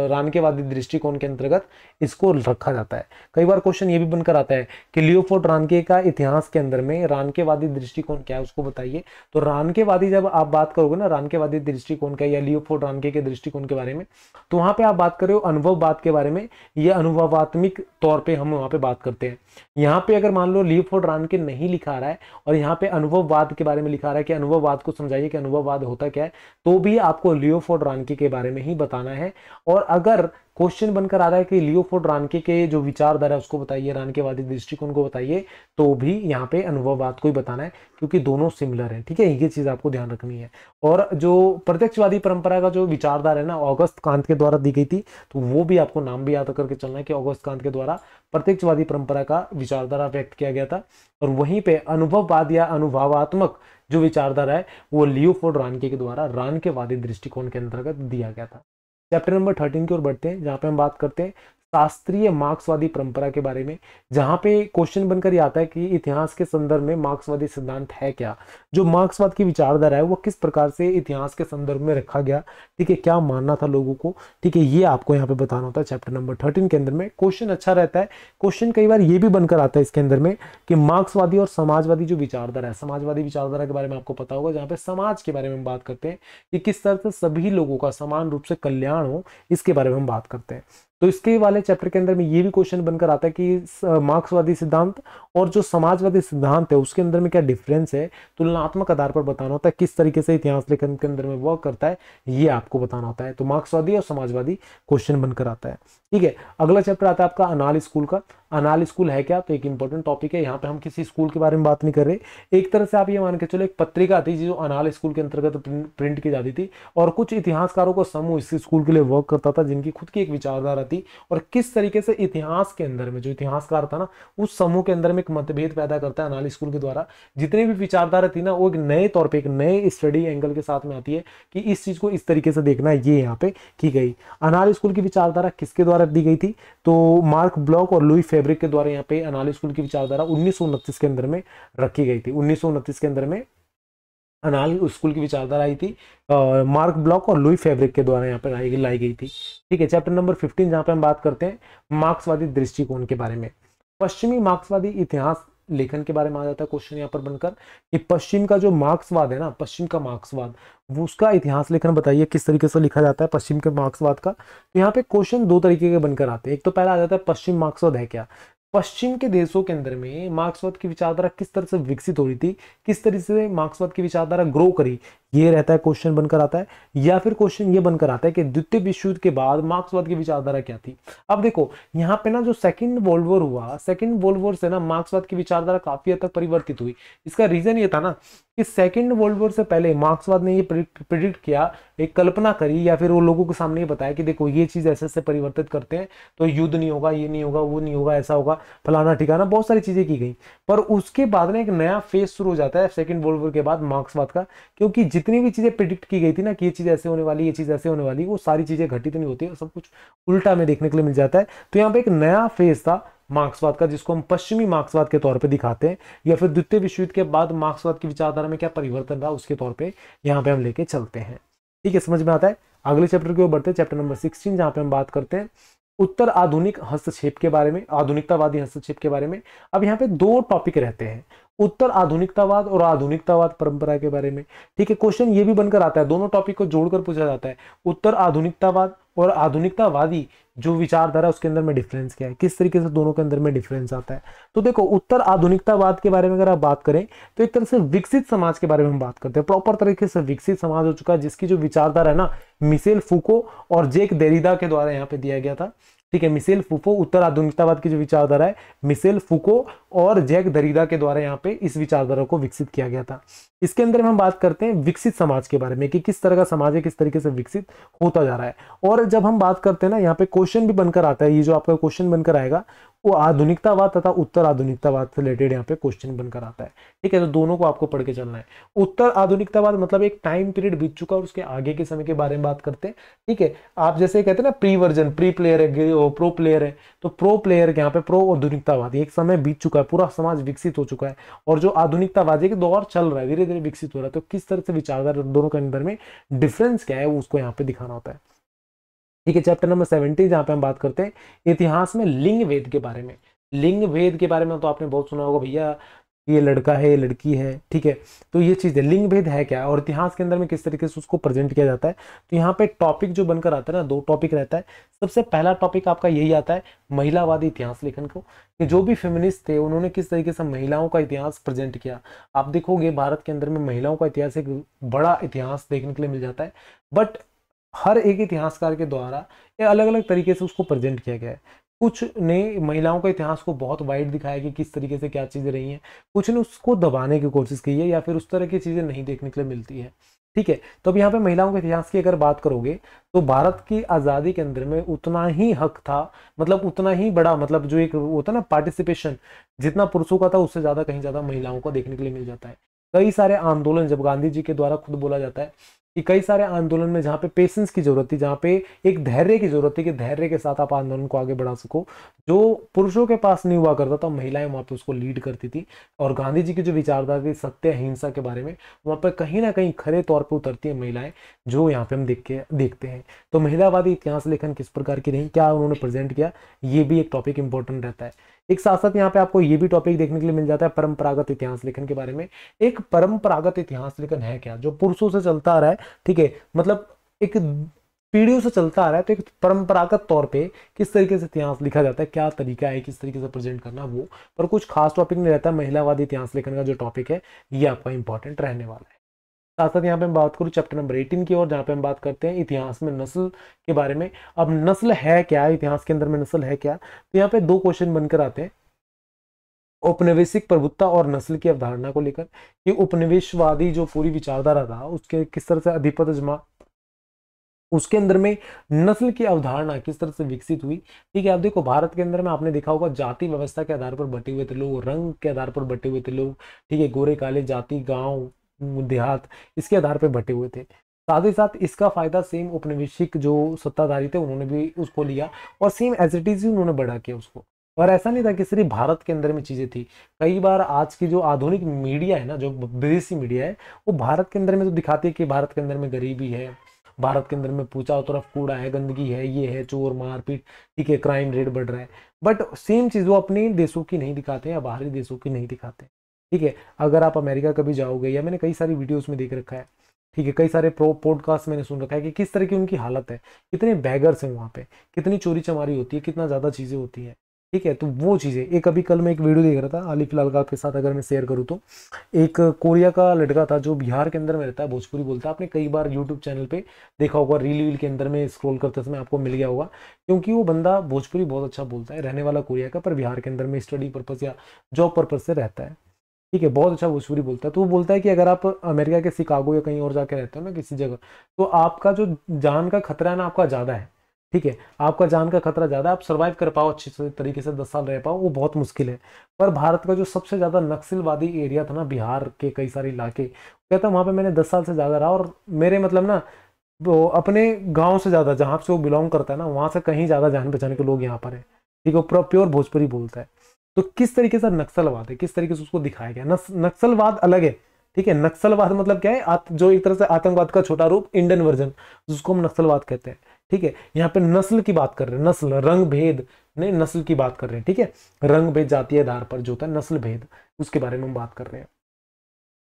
रानकेवादी दृष्टिकोण के अंतर्गत इसको रखा जाता है कई बार क्वेश्चन ये भी बनकर आता है कि लियोफोर्ड रानके का इतिहास के अंदर में रानकेवादी दृष्टिकोण क्या है उसको बताइए तो रानकेवादी जब आप बात करोगे ना रानकेवादी दृष्टिकोण का या लियोफोर्ड रानके के दृष्टिकोण के बारे में तो वहां पर आप बात कर रहे हो अनुभववाद के बारे में या अनुभवात्मिक तौर पर हम वहां पर बात करते हैं यहाँ पे अगर मान लो लियोफोर्ड रानके नहीं लिखा रहा है और यहाँ पे अनुभववाद के बारे में लिखा रहा है कि अनुभववाद को समझाइए कि अनुभववाद होता क्या है तो भी आपको लियोफोर्ड रानके रानके के बारे में ही बताना है और अगर क्वेश्चन बनकर आ रहा है कि लियोफोर्ड रानके के जो विचारधारा उसको बताइए रानकेवादी दृष्टिकोण को बताइए तो भी यहाँ पे अनुभववाद को ही बताना है क्योंकि दोनों सिमिलर है ठीक है ये चीज़ आपको ध्यान रखनी है और जो प्रत्यक्षवादी परंपरा का जो विचारधारा है ना ऑगस्त कांत के द्वारा दी गई थी तो वो भी आपको नाम भी याद करके चलना है कि ऑगस्त कांत के द्वारा प्रत्यक्षवादी परंपरा का विचारधारा व्यक्त किया गया था और वहीं पर अनुभववाद या अनुभवात्मक जो विचारधारा है वो लियोफोर्ड रानके के द्वारा रान के वादी दृष्टिकोण के अंतर्गत दिया गया था चैप्टर नंबर थर्टीन की ओर बढ़ते हैं जहाँ पे हम बात करते हैं शास्त्रीय मार्क्सवादी परंपरा के बारे में जहां पे क्वेश्चन बनकर ये आता है कि इतिहास के संदर्भ में मार्क्सवादी सिद्धांत है क्या जो मार्क्सवाद की विचारधारा है वो किस प्रकार से इतिहास के संदर्भ में रखा गया ठीक है क्या मानना था लोगों को ठीक है ये आपको यहाँ पे बताना होता है चैप्टर नंबर थर्टीन के अंदर में क्वेश्चन अच्छा रहता है क्वेश्चन कई बार ये भी बनकर आता है इसके अंदर में कि मार्क्सवादी और समाजवादी जो विचारधारा है समाजवादी विचारधारा के बारे में आपको पता होगा जहाँ पे समाज के बारे में हम बात करते हैं कि किस तरह से सभी लोगों का समान रूप से कल्याण हो इसके बारे में हम बात करते हैं तो इसके वाले चैप्टर के अंदर में ये भी क्वेश्चन बनकर आता है कि मार्क्सवादी सिद्धांत और जो समाजवादी सिद्धांत है उसके अंदर में क्या डिफरेंस है तुलनात्मक तो आधार पर बताना होता है किस तरीके से इतिहास लेखन के अंदर में वर्क करता है ये आपको बताना होता है तो मार्क्सवादी और समाजवादी क्वेश्चन बनकर आता है ठीक है अगला चैप्टर आता है आपका अनाल स्कूल का अनाल स्कूल है क्या तो एक इंपॉर्टेंट टॉपिक है यहाँ पे हम किसी स्कूल के बारे में बात नहीं कर रहे एक तरह से आप ये मान के चलो एक पत्रिका थी जो अनाल स्कूल के अंतर्गत प्रिंट, की जाती थी और कुछ इतिहासकारों का समूह इस स्कूल के लिए वर्क करता था जिनकी खुद की एक विचारधारा थी और किस तरीके से इतिहास के अंदर में जो इतिहासकार था ना उस समूह के अंदर में एक मतभेद पैदा करता है अनाल स्कूल के द्वारा जितनी भी विचारधारा थी ना वो एक नए तौर पर एक नए स्टडी एंगल के साथ में आती है कि इस चीज को इस तरीके से देखना ये यहाँ पे की गई अनाल स्कूल की विचारधारा किसके द्वारा रख दी गई थी तो मार्क ब्लॉक और लुई फेब्रिक के द्वारा यहाँ पे अनाली स्कूल की विचारधारा उन्नीस के अंदर में रखी गई थी उन्नीस के अंदर में अनाल स्कूल की विचारधारा आई थी आ, मार्क ब्लॉक और लुई फैब्रिक के द्वारा यहाँ पर लाई लाई गई थी ठीक है चैप्टर नंबर फिफ्टीन जहाँ पे हम बात करते हैं मार्क्सवादी दृष्टिकोण के बारे में पश्चिमी मार्क्सवादी इतिहास लेखन के बारे में आ जाता है क्वेश्चन यहाँ पर बनकर कि पश्चिम का जो मार्क्सवाद है ना पश्चिम का मार्क्सवाद वो उसका इतिहास लेखन बताइए किस तरीके से लिखा जाता है पश्चिम के मार्क्सवाद का तो यहाँ पे क्वेश्चन दो तरीके के बनकर आते हैं एक तो पहला आ जाता है पश्चिम मार्क्सवाद है क्या पश्चिम के देशों के अंदर में मार्क्सवाद की विचारधारा किस तरह से विकसित हो रही थी किस तरीके से मार्क्सवाद की विचारधारा ग्रो करी ये रहता है क्वेश्चन बनकर आता है या फिर क्वेश्चन ये बनकर आता है कि द्वितीय विश्व युद्ध के बाद मार्क्सवाद की विचारधारा क्या थी अब देखो यहाँ पे ना जो सेकंड वर्ल्ड वॉर हुआ सेकंड वर्ल्ड वॉर से ना मार्क्सवाद की विचारधारा काफी हद तक परिवर्तित हुई इसका रीजन ये था ना कि सेकंड वर्ल्ड वॉर से पहले मार्क्सवाद ने ये प्रिडिक्ट किया एक कल्पना करी या फिर वो लोगों के सामने ये बताया कि देखो ये चीज़ ऐसे ऐसे परिवर्तित करते हैं तो युद्ध नहीं होगा ये नहीं होगा वो नहीं होगा ऐसा होगा फलाना ठिकाना बहुत सारी चीज़ें की गई पर उसके बाद ना एक नया फेज शुरू हो जाता है सेकेंड वर्ल्ड वॉर के बाद मार्क्सवाद का क्योंकि जितनी भी चीज़ें प्रिडिक्ट की गई थी ना कि ये चीज़ ऐसे होने वाली ये चीज़ ऐसे होने वाली वो सारी चीज़ें घटित नहीं होती है सब कुछ उल्टा में देखने के लिए मिल जाता है तो यहाँ पे एक नया फेज था मार्क्सवाद का जिसको हम पश्चिमी मार्क्सवाद के तौर पे दिखाते हैं या फिर द्वितीय विश्व युद्ध के बाद मार्क्सवाद की विचारधारा में क्या परिवर्तन रहा उसके तौर पे यहाँ पे हम लेके चलते हैं ठीक है समझ में आता है अगले चैप्टर की ओर बढ़ते हैं चैप्टर नंबर सिक्सटीन जहाँ पे हम बात करते हैं उत्तर आधुनिक हस्तक्षेप के बारे में आधुनिकतावादी हस्तक्षेप के बारे में अब यहाँ पे दो टॉपिक रहते हैं उत्तर आधुनिकतावाद और आधुनिकतावाद परंपरा के बारे में ठीक है क्वेश्चन ये भी बनकर आता है दोनों टॉपिक को जोड़कर पूछा जाता है उत्तर आधुनिकतावाद और आधुनिकतावादी जो विचारधारा उसके अंदर में डिफरेंस क्या है किस तरीके से दोनों के अंदर में डिफरेंस आता है तो देखो उत्तर आधुनिकतावाद के बारे में अगर आप बात करें तो एक तरह से विकसित समाज के बारे में हम बात करते हैं प्रॉपर तरीके से विकसित समाज हो चुका है जिसकी जो विचारधारा है ना मिसेल फूको और जेक देरीदा के द्वारा यहाँ पे दिया गया था ठीक है मिसेल फुको उत्तर आधुनिकतावाद की जो विचारधारा है मिसेल फुको और जैक दरीदा के द्वारा यहाँ पे इस विचारधारा को विकसित किया गया था इसके अंदर हम बात करते हैं विकसित समाज के बारे में कि किस तरह का समाज है किस तरीके से विकसित होता जा रहा है और जब हम बात करते हैं ना यहाँ पे क्वेश्चन भी बनकर आता है ये जो आपका क्वेश्चन बनकर आएगा वो आधुनिकतावाद तथा उत्तर आधुनिकतावाद से रिलेटेड यहाँ पे क्वेश्चन बनकर आता है ठीक है तो दोनों को आपको पढ़ के चलना है उत्तर आधुनिकतावाद मतलब एक टाइम पीरियड बीत चुका और उसके आगे के समय के बारे में बात करते हैं ठीक है आप जैसे कहते हैं ना प्री वर्जन प्री प्लेयर है प्रो प्लेयर है तो प्रो प्लेयर के यहाँ पे प्रो आधुनिकतावाद एक समय बीत चुका है पूरा समाज विकसित हो चुका है और जो आधुनिकतावाद है कि दौर चल रहा है धीरे धीरे धीरे विकसित हो रहा है तो किस तरह से विचारधारा दोनों के अंदर में डिफरेंस क्या है वो उसको यहाँ पे दिखाना होता है ठीक है चैप्टर नंबर सेवेंटी जहाँ पे हम बात करते हैं इतिहास में लिंग वेद के बारे में लिंग वेद के बारे में तो आपने बहुत सुना होगा भैया ये लड़का है ये लड़की है ठीक है तो ये चीज़ है लिंग भेद है क्या और इतिहास के अंदर में किस तरीके से उसको प्रेजेंट किया जाता है तो यहाँ पे टॉपिक जो बनकर आता है ना दो टॉपिक रहता है सबसे पहला टॉपिक आपका यही आता है महिलावादी इतिहास लेखन को कि जो भी फेमिनिस्ट थे उन्होंने किस तरीके से महिलाओं का इतिहास प्रेजेंट किया आप देखोगे भारत के अंदर में महिलाओं का इतिहास एक बड़ा इतिहास देखने के लिए मिल जाता है बट हर एक इतिहासकार के द्वारा ये अलग अलग तरीके से उसको प्रेजेंट किया गया है कुछ ने महिलाओं का इतिहास को बहुत वाइड दिखाया कि किस तरीके से क्या चीज़ें रही हैं कुछ ने उसको दबाने की कोशिश की है या फिर उस तरह की चीज़ें नहीं देखने के लिए मिलती है ठीक है तो अब यहाँ पे महिलाओं के इतिहास की अगर बात करोगे तो भारत की आज़ादी के अंदर में उतना ही हक था मतलब उतना ही बड़ा मतलब जो एक होता है ना पार्टिसिपेशन जितना पुरुषों का था उससे ज़्यादा कहीं ज़्यादा महिलाओं को देखने के लिए मिल जाता है कई सारे आंदोलन जब गांधी जी के द्वारा खुद बोला जाता है कि कई सारे आंदोलन में जहाँ पे पेशेंस की जरूरत थी जहाँ पे एक धैर्य की जरूरत थी कि धैर्य के साथ आप आंदोलन को आगे बढ़ा सको जो पुरुषों के पास नहीं हुआ करता था महिलाएं वहाँ पे उसको लीड करती थी और गांधी जी की जो विचारधारा थी सत्य हिंसा के बारे में वहाँ पर कहीं ना कहीं खरे तौर पर उतरती है महिलाएं जो यहाँ पे हम देख के देखते हैं तो महिलावादी इतिहास लेखन किस प्रकार की रही क्या उन्होंने प्रेजेंट किया ये भी एक टॉपिक इंपॉर्टेंट रहता है एक साथ साथ यहाँ पे आपको ये भी टॉपिक देखने के लिए मिल जाता है परंपरागत इतिहास लेखन के बारे में एक परंपरागत इतिहास लेखन है क्या जो पुरुषों से चलता आ रहा है ठीक है मतलब एक पीढ़ियों से चलता आ रहा है तो एक परंपरागत तौर पे किस तरीके से इतिहास लिखा जाता है क्या तरीका है किस तरीके से प्रेजेंट करना वो पर कुछ खास टॉपिक नहीं रहता महिलावादी इतिहास लेखन का जो टॉपिक है ये आपका इंपॉर्टेंट रहने वाला है साथ साथ यहाँ पे हम बात करूँ चैप्टर नंबर एटीन की और जहाँ पे हम बात करते हैं इतिहास में नस्ल के बारे में अब नस्ल है क्या इतिहास के अंदर में नस्ल है क्या तो यहाँ पे दो क्वेश्चन बनकर आते हैं औपनिवेशिक प्रभुत्ता और नस्ल की अवधारणा को लेकर कि उपनिवेशवादी जो पूरी विचारधारा था उसके किस तरह से अधिपत जमा उसके अंदर में नस्ल की अवधारणा किस तरह से विकसित हुई ठीक है आप देखो भारत के अंदर में आपने देखा होगा जाति व्यवस्था के आधार पर बटे हुए थे लोग रंग के आधार पर बटे हुए थे लोग ठीक है गोरे काले जाति गांव देहात इसके आधार पर बटे हुए थे साथ ही साथ इसका फायदा सेम उपनिवेशिक जो सत्ताधारी थे उन्होंने भी उसको लिया और सेम एज इट इज ही उन्होंने बड़ा किया उसको और ऐसा नहीं था कि सिर्फ भारत के अंदर में चीज़ें थी कई बार आज की जो आधुनिक मीडिया है ना जो विदेशी मीडिया है वो भारत के अंदर में तो दिखाती है कि भारत के अंदर में गरीबी है भारत के अंदर में पूछा तरफ कूड़ा है गंदगी है ये है चोर मारपीट ठीक है क्राइम रेट बढ़ रहा है बट सेम चीज़ वो अपने देशों की नहीं दिखाते या बाहरी देशों की नहीं दिखाते ठीक है अगर आप अमेरिका कभी जाओगे या मैंने कई सारी वीडियोज़ में देख रखा है ठीक है कई सारे प्रो पॉडकास्ट मैंने सुन रखा है कि किस तरह की उनकी हालत है कितने बैगर्स हैं वहाँ पे कितनी चोरी चमारी होती है कितना ज़्यादा चीज़ें होती है ठीक है तो वो चीज़ें एक अभी कल मैं एक वीडियो देख रहा था आली फिलहाल का आपके साथ अगर मैं शेयर करूँ तो एक कोरिया का लड़का था जो बिहार के अंदर में रहता है भोजपुरी बोलता है आपने कई बार यूट्यूब चैनल पे देखा होगा रील वील के अंदर में स्क्रॉल करते समय आपको मिल गया होगा क्योंकि वो बंदा भोजपुरी बहुत अच्छा बोलता है रहने वाला कोरिया का पर बिहार के अंदर में स्टडी पर्पज़ या जॉब पर्पज़ से रहता है ठीक है बहुत अच्छा भोजपुरी बोलता है तो वो बोलता है कि अगर आप अमेरिका के शिकागो या कहीं और जाके रहते हो ना किसी जगह तो आपका जो जान का खतरा है ना आपका ज़्यादा है ठीक है आपका जान का खतरा ज़्यादा आप सर्वाइव कर पाओ अच्छे तरीके से दस साल रह पाओ वो बहुत मुश्किल है पर भारत का जो सबसे ज़्यादा नक्सलवादी एरिया था ना बिहार के कई सारे इलाके कहता वहाँ पर मैंने दस साल से ज़्यादा रहा और मेरे मतलब ना वो अपने गाँव से ज़्यादा जहाँ से वो बिलोंग करता है ना वहाँ से कहीं ज़्यादा जान पहचान के लोग यहाँ पर है ठीक है पूरा प्योर भोजपुरी बोलता है तो किस तरीके से नक्सलवाद है किस तरीके से उसको दिखाया गया नक्सलवाद अलग है ठीक है नक्सलवाद मतलब क्या है जो एक तरह से आतंकवाद का छोटा रूप इंडियन वर्जन जिसको हम नक्सलवाद कहते हैं ठीक है यहाँ पे नस्ल की बात कर रहे हैं नस्ल रंग भेद ने नस्ल की बात कर रहे हैं ठीक है रंग भेद जातीय आधार पर जो होता है नस्ल भेद उसके बारे में हम बात कर रहे हैं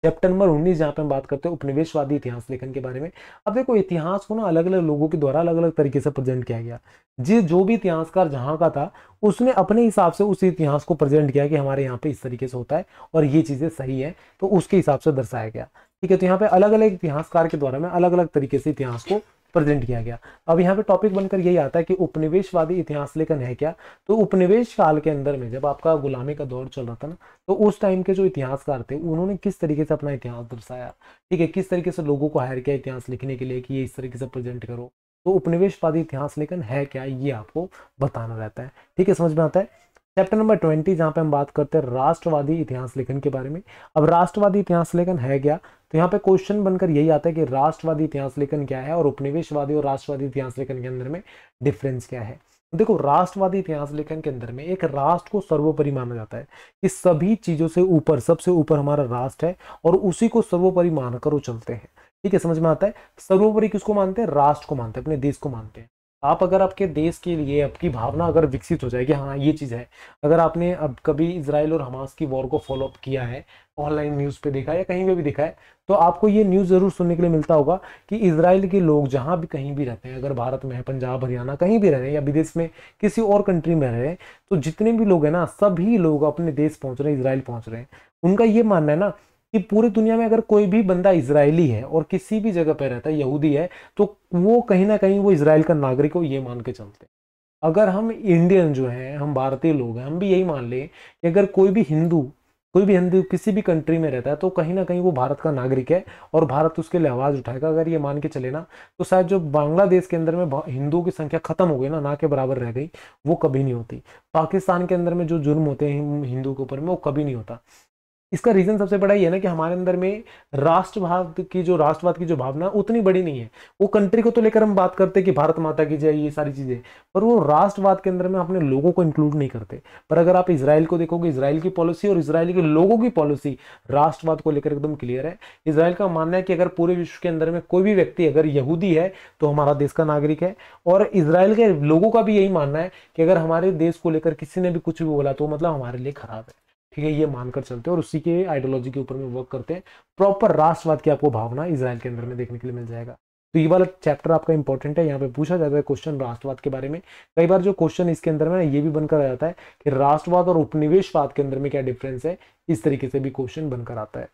चैप्टर नंबर उन्नीस जहाँ पे हम बात करते हैं उपनिवेशवादी इतिहास लेखन के बारे में अब देखो इतिहास को ना अलग अलग लोगों के द्वारा अलग अलग तरीके से प्रेजेंट किया गया जिस जो भी इतिहासकार जहाँ का था उसने अपने हिसाब से उस इतिहास को प्रेजेंट किया कि हमारे यहाँ पे इस तरीके से होता है और ये चीज़ें सही है तो उसके हिसाब से दर्शाया गया ठीक है तो यहाँ पे अलग अलग इतिहासकार के द्वारा मैं अलग अलग तरीके से इतिहास को प्रेजेंट किया गया अब यहाँ पे टॉपिक बनकर यही आता है कि उपनिवेशवादी इतिहास लेखन है क्या तो उपनिवेश काल के अंदर में जब आपका गुलामी का दौर चल रहा था ना तो उस टाइम के जो इतिहासकार थे उन्होंने किस तरीके से अपना इतिहास दर्शाया ठीक है किस तरीके से लोगों को हायर किया इतिहास लिखने के लिए कि ये इस तरीके से प्रेजेंट करो तो उपनिवेशवादी इतिहास लेखन है क्या ये आपको बताना रहता है ठीक है समझ में आता है चैप्टर नंबर ट्वेंटी जहाँ पे हम बात करते हैं राष्ट्रवादी इतिहास लेखन के बारे में अब राष्ट्रवादी इतिहास लेखन है क्या तो यहाँ पे क्वेश्चन बनकर यही आता है कि राष्ट्रवादी इतिहास लेखन क्या है और उपनिवेशवादी और राष्ट्रवादी इतिहास लेखन के अंदर में डिफरेंस क्या है देखो राष्ट्रवादी इतिहास लेखन के अंदर में एक राष्ट्र को सर्वोपरि माना जाता है कि सभी चीज़ों से ऊपर सबसे ऊपर हमारा राष्ट्र है और उसी को सर्वोपरि मानकर वो चलते हैं ठीक है समझ में आता है सर्वोपरि किसको मानते हैं राष्ट्र को मानते हैं अपने देश को मानते हैं आप अगर आपके देश के लिए आपकी भावना अगर विकसित हो जाएगी हाँ ये चीज़ है अगर आपने अब कभी इसराइल और हमास की वॉर को फॉलोअप किया है ऑनलाइन न्यूज़ पे देखा या कहीं पे भी देखा है तो आपको ये न्यूज़ ज़रूर सुनने के लिए मिलता होगा कि इसराइल के लोग जहाँ भी कहीं भी रहते हैं अगर भारत में है पंजाब हरियाणा कहीं भी रह रहे हैं या विदेश में किसी और कंट्री में रह रहे हैं तो जितने भी लोग हैं ना सभी लोग अपने देश पहुँच रहे हैं इसराइल पहुँच रहे हैं उनका ये मानना है ना कि पूरी दुनिया में अगर कोई भी बंदा इसराइली है और किसी भी जगह पर रहता है यहूदी है तो वो कहीं ना कहीं वो इसराइल का नागरिक हो ये मान के चलते हैं अगर हम इंडियन जो हैं हम भारतीय लोग हैं हम भी यही मान लें कि अगर कोई भी हिंदू कोई भी हिंदू किसी भी कंट्री में रहता है तो कहीं ना कहीं वो भारत का नागरिक है और भारत उसके लिए आवाज़ उठाएगा अगर ये मान के चले ना तो शायद जो बांग्लादेश के अंदर में हिंदुओं की संख्या खत्म हो गई ना ना के बराबर रह गई वो कभी नहीं होती पाकिस्तान के अंदर में जो जुर्म होते हैं हिंदू के ऊपर में वो कभी नहीं होता इसका रीज़न सबसे बड़ा ये है ना कि हमारे अंदर में राष्ट्रवाद की जो राष्ट्रवाद की जो भावना उतनी बड़ी नहीं है वो कंट्री को तो लेकर हम बात करते हैं कि भारत माता की जय ये सारी चीज़ें पर वो राष्ट्रवाद के अंदर में अपने लोगों को इंक्लूड नहीं करते पर अगर आप इसराइल को देखोगे इसराइल की पॉलिसी और इसराइल के लोगों की पॉलिसी राष्ट्रवाद को लेकर एकदम क्लियर है इसराइल का मानना है कि अगर पूरे विश्व के अंदर में कोई भी व्यक्ति अगर यहूदी है तो हमारा देश का नागरिक है और इसराइल के लोगों का भी यही मानना है कि अगर हमारे देश को लेकर किसी ने भी कुछ भी बोला तो मतलब हमारे लिए खराब है ठीक है ये मानकर चलते हैं और उसी के आइडियोलॉजी के ऊपर में वर्क करते हैं प्रॉपर राष्ट्रवाद की आपको भावना इसराइल के अंदर में देखने के लिए मिल जाएगा तो ये वाला चैप्टर आपका इंपॉर्टेंट है यहाँ पे पूछा जाता है क्वेश्चन राष्ट्रवाद के बारे में कई बार जो क्वेश्चन इसके अंदर में ये भी बनकर आ जाता है कि राष्ट्रवाद और उपनिवेशवाद के अंदर में क्या डिफरेंस है इस तरीके से भी क्वेश्चन बनकर आता है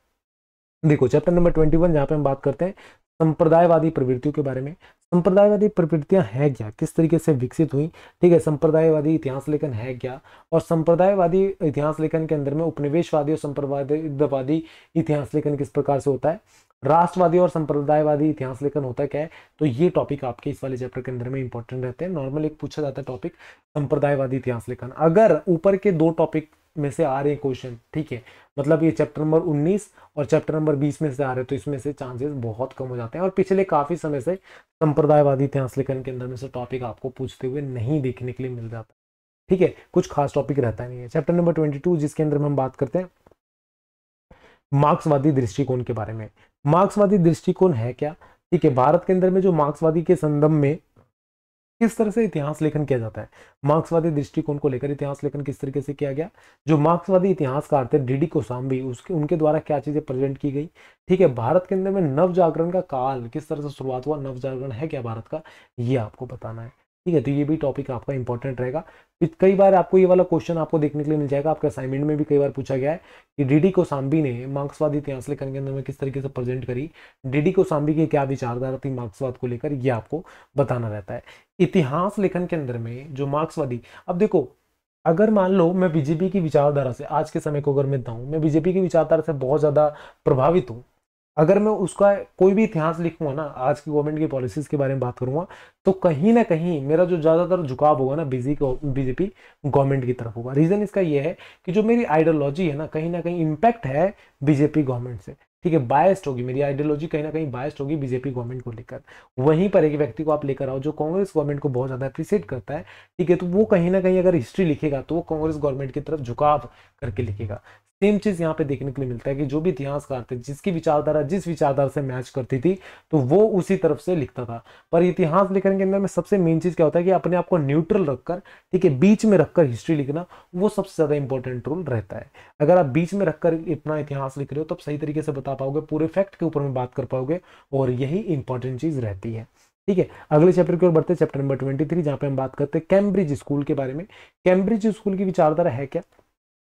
देखो चैप्टर नंबर ट्वेंटी वन जहाँ पे हम बात करते हैं संप्रदायवादी प्रवृत्तियों के बारे में संप्रदायवादी प्रवृत्तियां हैं क्या किस तरीके से विकसित हुई ठीक है संप्रदायवादी इतिहास लेखन है क्या और संप्रदायवादी इतिहास लेखन के अंदर में उपनिवेशवादी और संप्रदायवादी इतिहास लेखन किस प्रकार से होता है राष्ट्रवादी और संप्रदायवादी इतिहास लेखन होता क्या है तो ये टॉपिक आपके इस वाले चैप्टर के अंदर में इंपॉर्टेंट रहते हैं नॉर्मल एक पूछा जाता है टॉपिक संप्रदायवादी इतिहास लेखन अगर ऊपर के दो टॉपिक में से आ रहे हैं क्वेश्चन ठीक है मतलब ये चैप्टर नंबर 19 और चैप्टर नंबर 20 में से आ रहे हैं तो इसमें से चांसेस बहुत कम हो जाते हैं और पिछले काफ़ी समय से संप्रदायवादी इतिहास लेखन के अंदर में से टॉपिक आपको पूछते हुए नहीं देखने के लिए मिल जाता ठीक है कुछ खास टॉपिक रहता नहीं है चैप्टर नंबर ट्वेंटी जिसके अंदर हम बात करते हैं मार्क्सवादी दृष्टिकोण के बारे में मार्क्सवादी दृष्टिकोण है क्या ठीक है भारत के अंदर में जो मार्क्सवादी के संदर्भ में किस तरह से इतिहास लेखन किया जाता है मार्क्सवादी दृष्टिकोण को लेकर इतिहास लेखन किस तरीके से किया गया जो मार्क्सवादी इतिहासकार थे डीडी कोसाम्बी उसके उनके द्वारा क्या चीज़ें प्रेजेंट की गई ठीक है भारत के अंदर में नव जागरण का काल किस तरह से शुरुआत हुआ नव जागरण है क्या भारत का ये आपको बताना है ठीक है तो ये भी टॉपिक आपका इंपॉर्टेंट रहेगा कई बार आपको ये वाला क्वेश्चन आपको देखने के लिए मिल जाएगा आपके असाइनमेंट में भी कई बार पूछा गया है कि डीडी कोसाम्बी ने मार्क्सवाद इतिहास लेखन के अंदर में किस तरीके से प्रेजेंट करी डीडी कोसाम्बी की क्या विचारधारा थी मार्क्सवाद को लेकर यह आपको बताना रहता है इतिहास लेखन के अंदर में जो मार्क्सवादी अब देखो अगर मान लो मैं बीजेपी की विचारधारा से आज के समय को अगर मैं दाऊँ मैं बीजेपी की विचारधारा से बहुत ज़्यादा प्रभावित हूँ अगर मैं उसका कोई भी इतिहास लिखूंगा ना आज की गवर्नमेंट की पॉलिसीज के बारे में बात करूँगा तो कहीं ना कहीं मेरा जो ज़्यादातर झुकाव होगा ना बीजी बीजेपी गवर्नमेंट की तरफ होगा रीज़न इसका यह है कि जो मेरी आइडियोलॉजी है ना कहीं ना कहीं इम्पैक्ट है बीजेपी गवर्नमेंट से ठीक है बायस्ड होगी मेरी आइडियोलॉजी कहीं ना कहीं बायस्ड होगी बीजेपी गवर्नमेंट को लेकर वहीं पर एक व्यक्ति को आप लेकर आओ जो कांग्रेस गवर्नमेंट को बहुत ज़्यादा अप्रिसिएट करता है ठीक है तो वो कहीं ना कहीं अगर हिस्ट्री लिखेगा तो वो कांग्रेस गवर्नमेंट की तरफ झुकाव करके लिखेगा सेम चीज़ यहाँ पे देखने के लिए मिलता है कि जो भी इतिहासकार थे जिसकी विचारधारा जिस विचारधारा से मैच करती थी तो वो उसी तरफ से लिखता था पर इतिहास लेखन के अंदर में सबसे मेन चीज़ क्या होता है कि अपने आप को न्यूट्रल रखकर ठीक है बीच में रखकर हिस्ट्री लिखना वो सबसे ज़्यादा इंपॉर्टेंट रोल रहता है अगर आप बीच में रखकर अपना इतिहास लिख रहे हो तो आप सही तरीके से बता पाओगे पूरे फैक्ट के ऊपर में बात कर पाओगे और यही इंपॉर्टेंट चीज़ रहती है ठीक है अगले चैप्टर की ओर बढ़ते हैं चैप्टर नंबर ट्वेंटी थ्री जहाँ पे हम बात करते हैं कैम्ब्रिज स्कूल के बारे में कैम्ब्रिज स्कूल की विचारधारा है क्या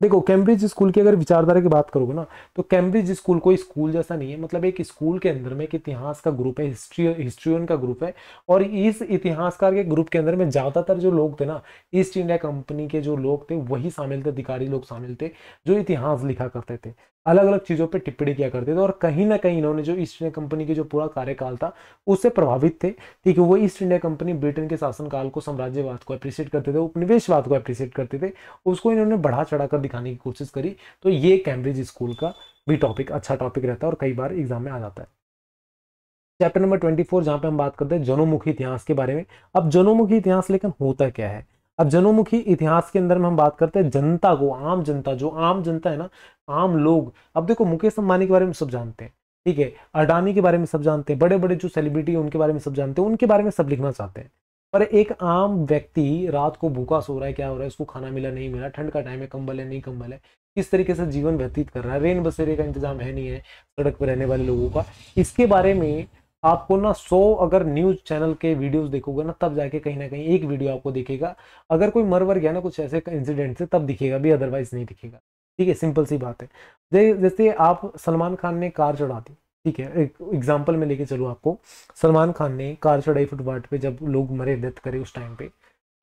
देखो कैम्ब्रिज स्कूल की अगर विचारधारा की बात करोगे ना तो कैम्ब्रिज स्कूल कोई स्कूल जैसा नहीं है मतलब एक स्कूल के अंदर में एक इतिहास का ग्रुप है हिस्ट्री हिस्ट्रियन का ग्रुप है और इस इतिहासकार के ग्रुप के अंदर में ज़्यादातर जो लोग थे ना ईस्ट इंडिया कंपनी के जो लोग थे वही शामिल थे अधिकारी लोग शामिल थे जो इतिहास लिखा करते थे अलग अलग चीज़ों पे टिप्पणी किया करते थे और कहीं ना कहीं इन्होंने जो ईस्ट इंडिया कंपनी के जो पूरा कार्यकाल था उससे प्रभावित थे ठीक है वो ईस्ट इंडिया कंपनी ब्रिटेन के शासनकाल को साम्राज्यवाद को अप्रिशिएट करते थे उपनिवेशवाद को अप्रिशिएट करते थे उसको इन्होंने बढ़ा चढ़ा कर दिखाने की कोशिश करी तो ये कैम्ब्रिज स्कूल का भी टॉपिक अच्छा टॉपिक रहता है और कई बार एग्जाम में आ जाता है चैप्टर नंबर ट्वेंटी फोर जहाँ पे हम बात करते हैं जनोमुखी इतिहास के बारे में अब जनोमुखी इतिहास लेकिन होता क्या है अब जनोमुखी इतिहास के अंदर में हम बात करते हैं जनता को आम जनता जो आम जनता है ना आम लोग अब देखो मुकेश अंबानी के बारे में सब जानते हैं ठीक है अडानी के बारे में सब जानते हैं बड़े बड़े जो सेलिब्रिटी है उनके बारे में सब जानते हैं उनके बारे में सब लिखना चाहते हैं पर एक आम व्यक्ति रात को भूखा सो रहा है क्या हो रहा है उसको खाना मिला नहीं मिला ठंड का टाइम है कंबल है नहीं कंबल है किस तरीके से जीवन व्यतीत कर रहा है रेन बसेरे का इंतजाम है नहीं है सड़क पर रहने वाले लोगों का इसके बारे में आपको ना सौ अगर न्यूज चैनल के वीडियोस देखोगे ना तब जाके कहीं ना कहीं एक वीडियो आपको दिखेगा अगर कोई मर वर गया ना कुछ ऐसे इंसिडेंट से तब दिखेगा भी अदरवाइज नहीं दिखेगा ठीक है सिंपल सी बात है जैसे आप सलमान खान ने कार चढ़ा दी ठीक है एक एग्जाम्पल में लेके चलो आपको सलमान खान ने कार चढ़ाई फुटपाथ पे जब लोग मरे डेथ करे उस टाइम पे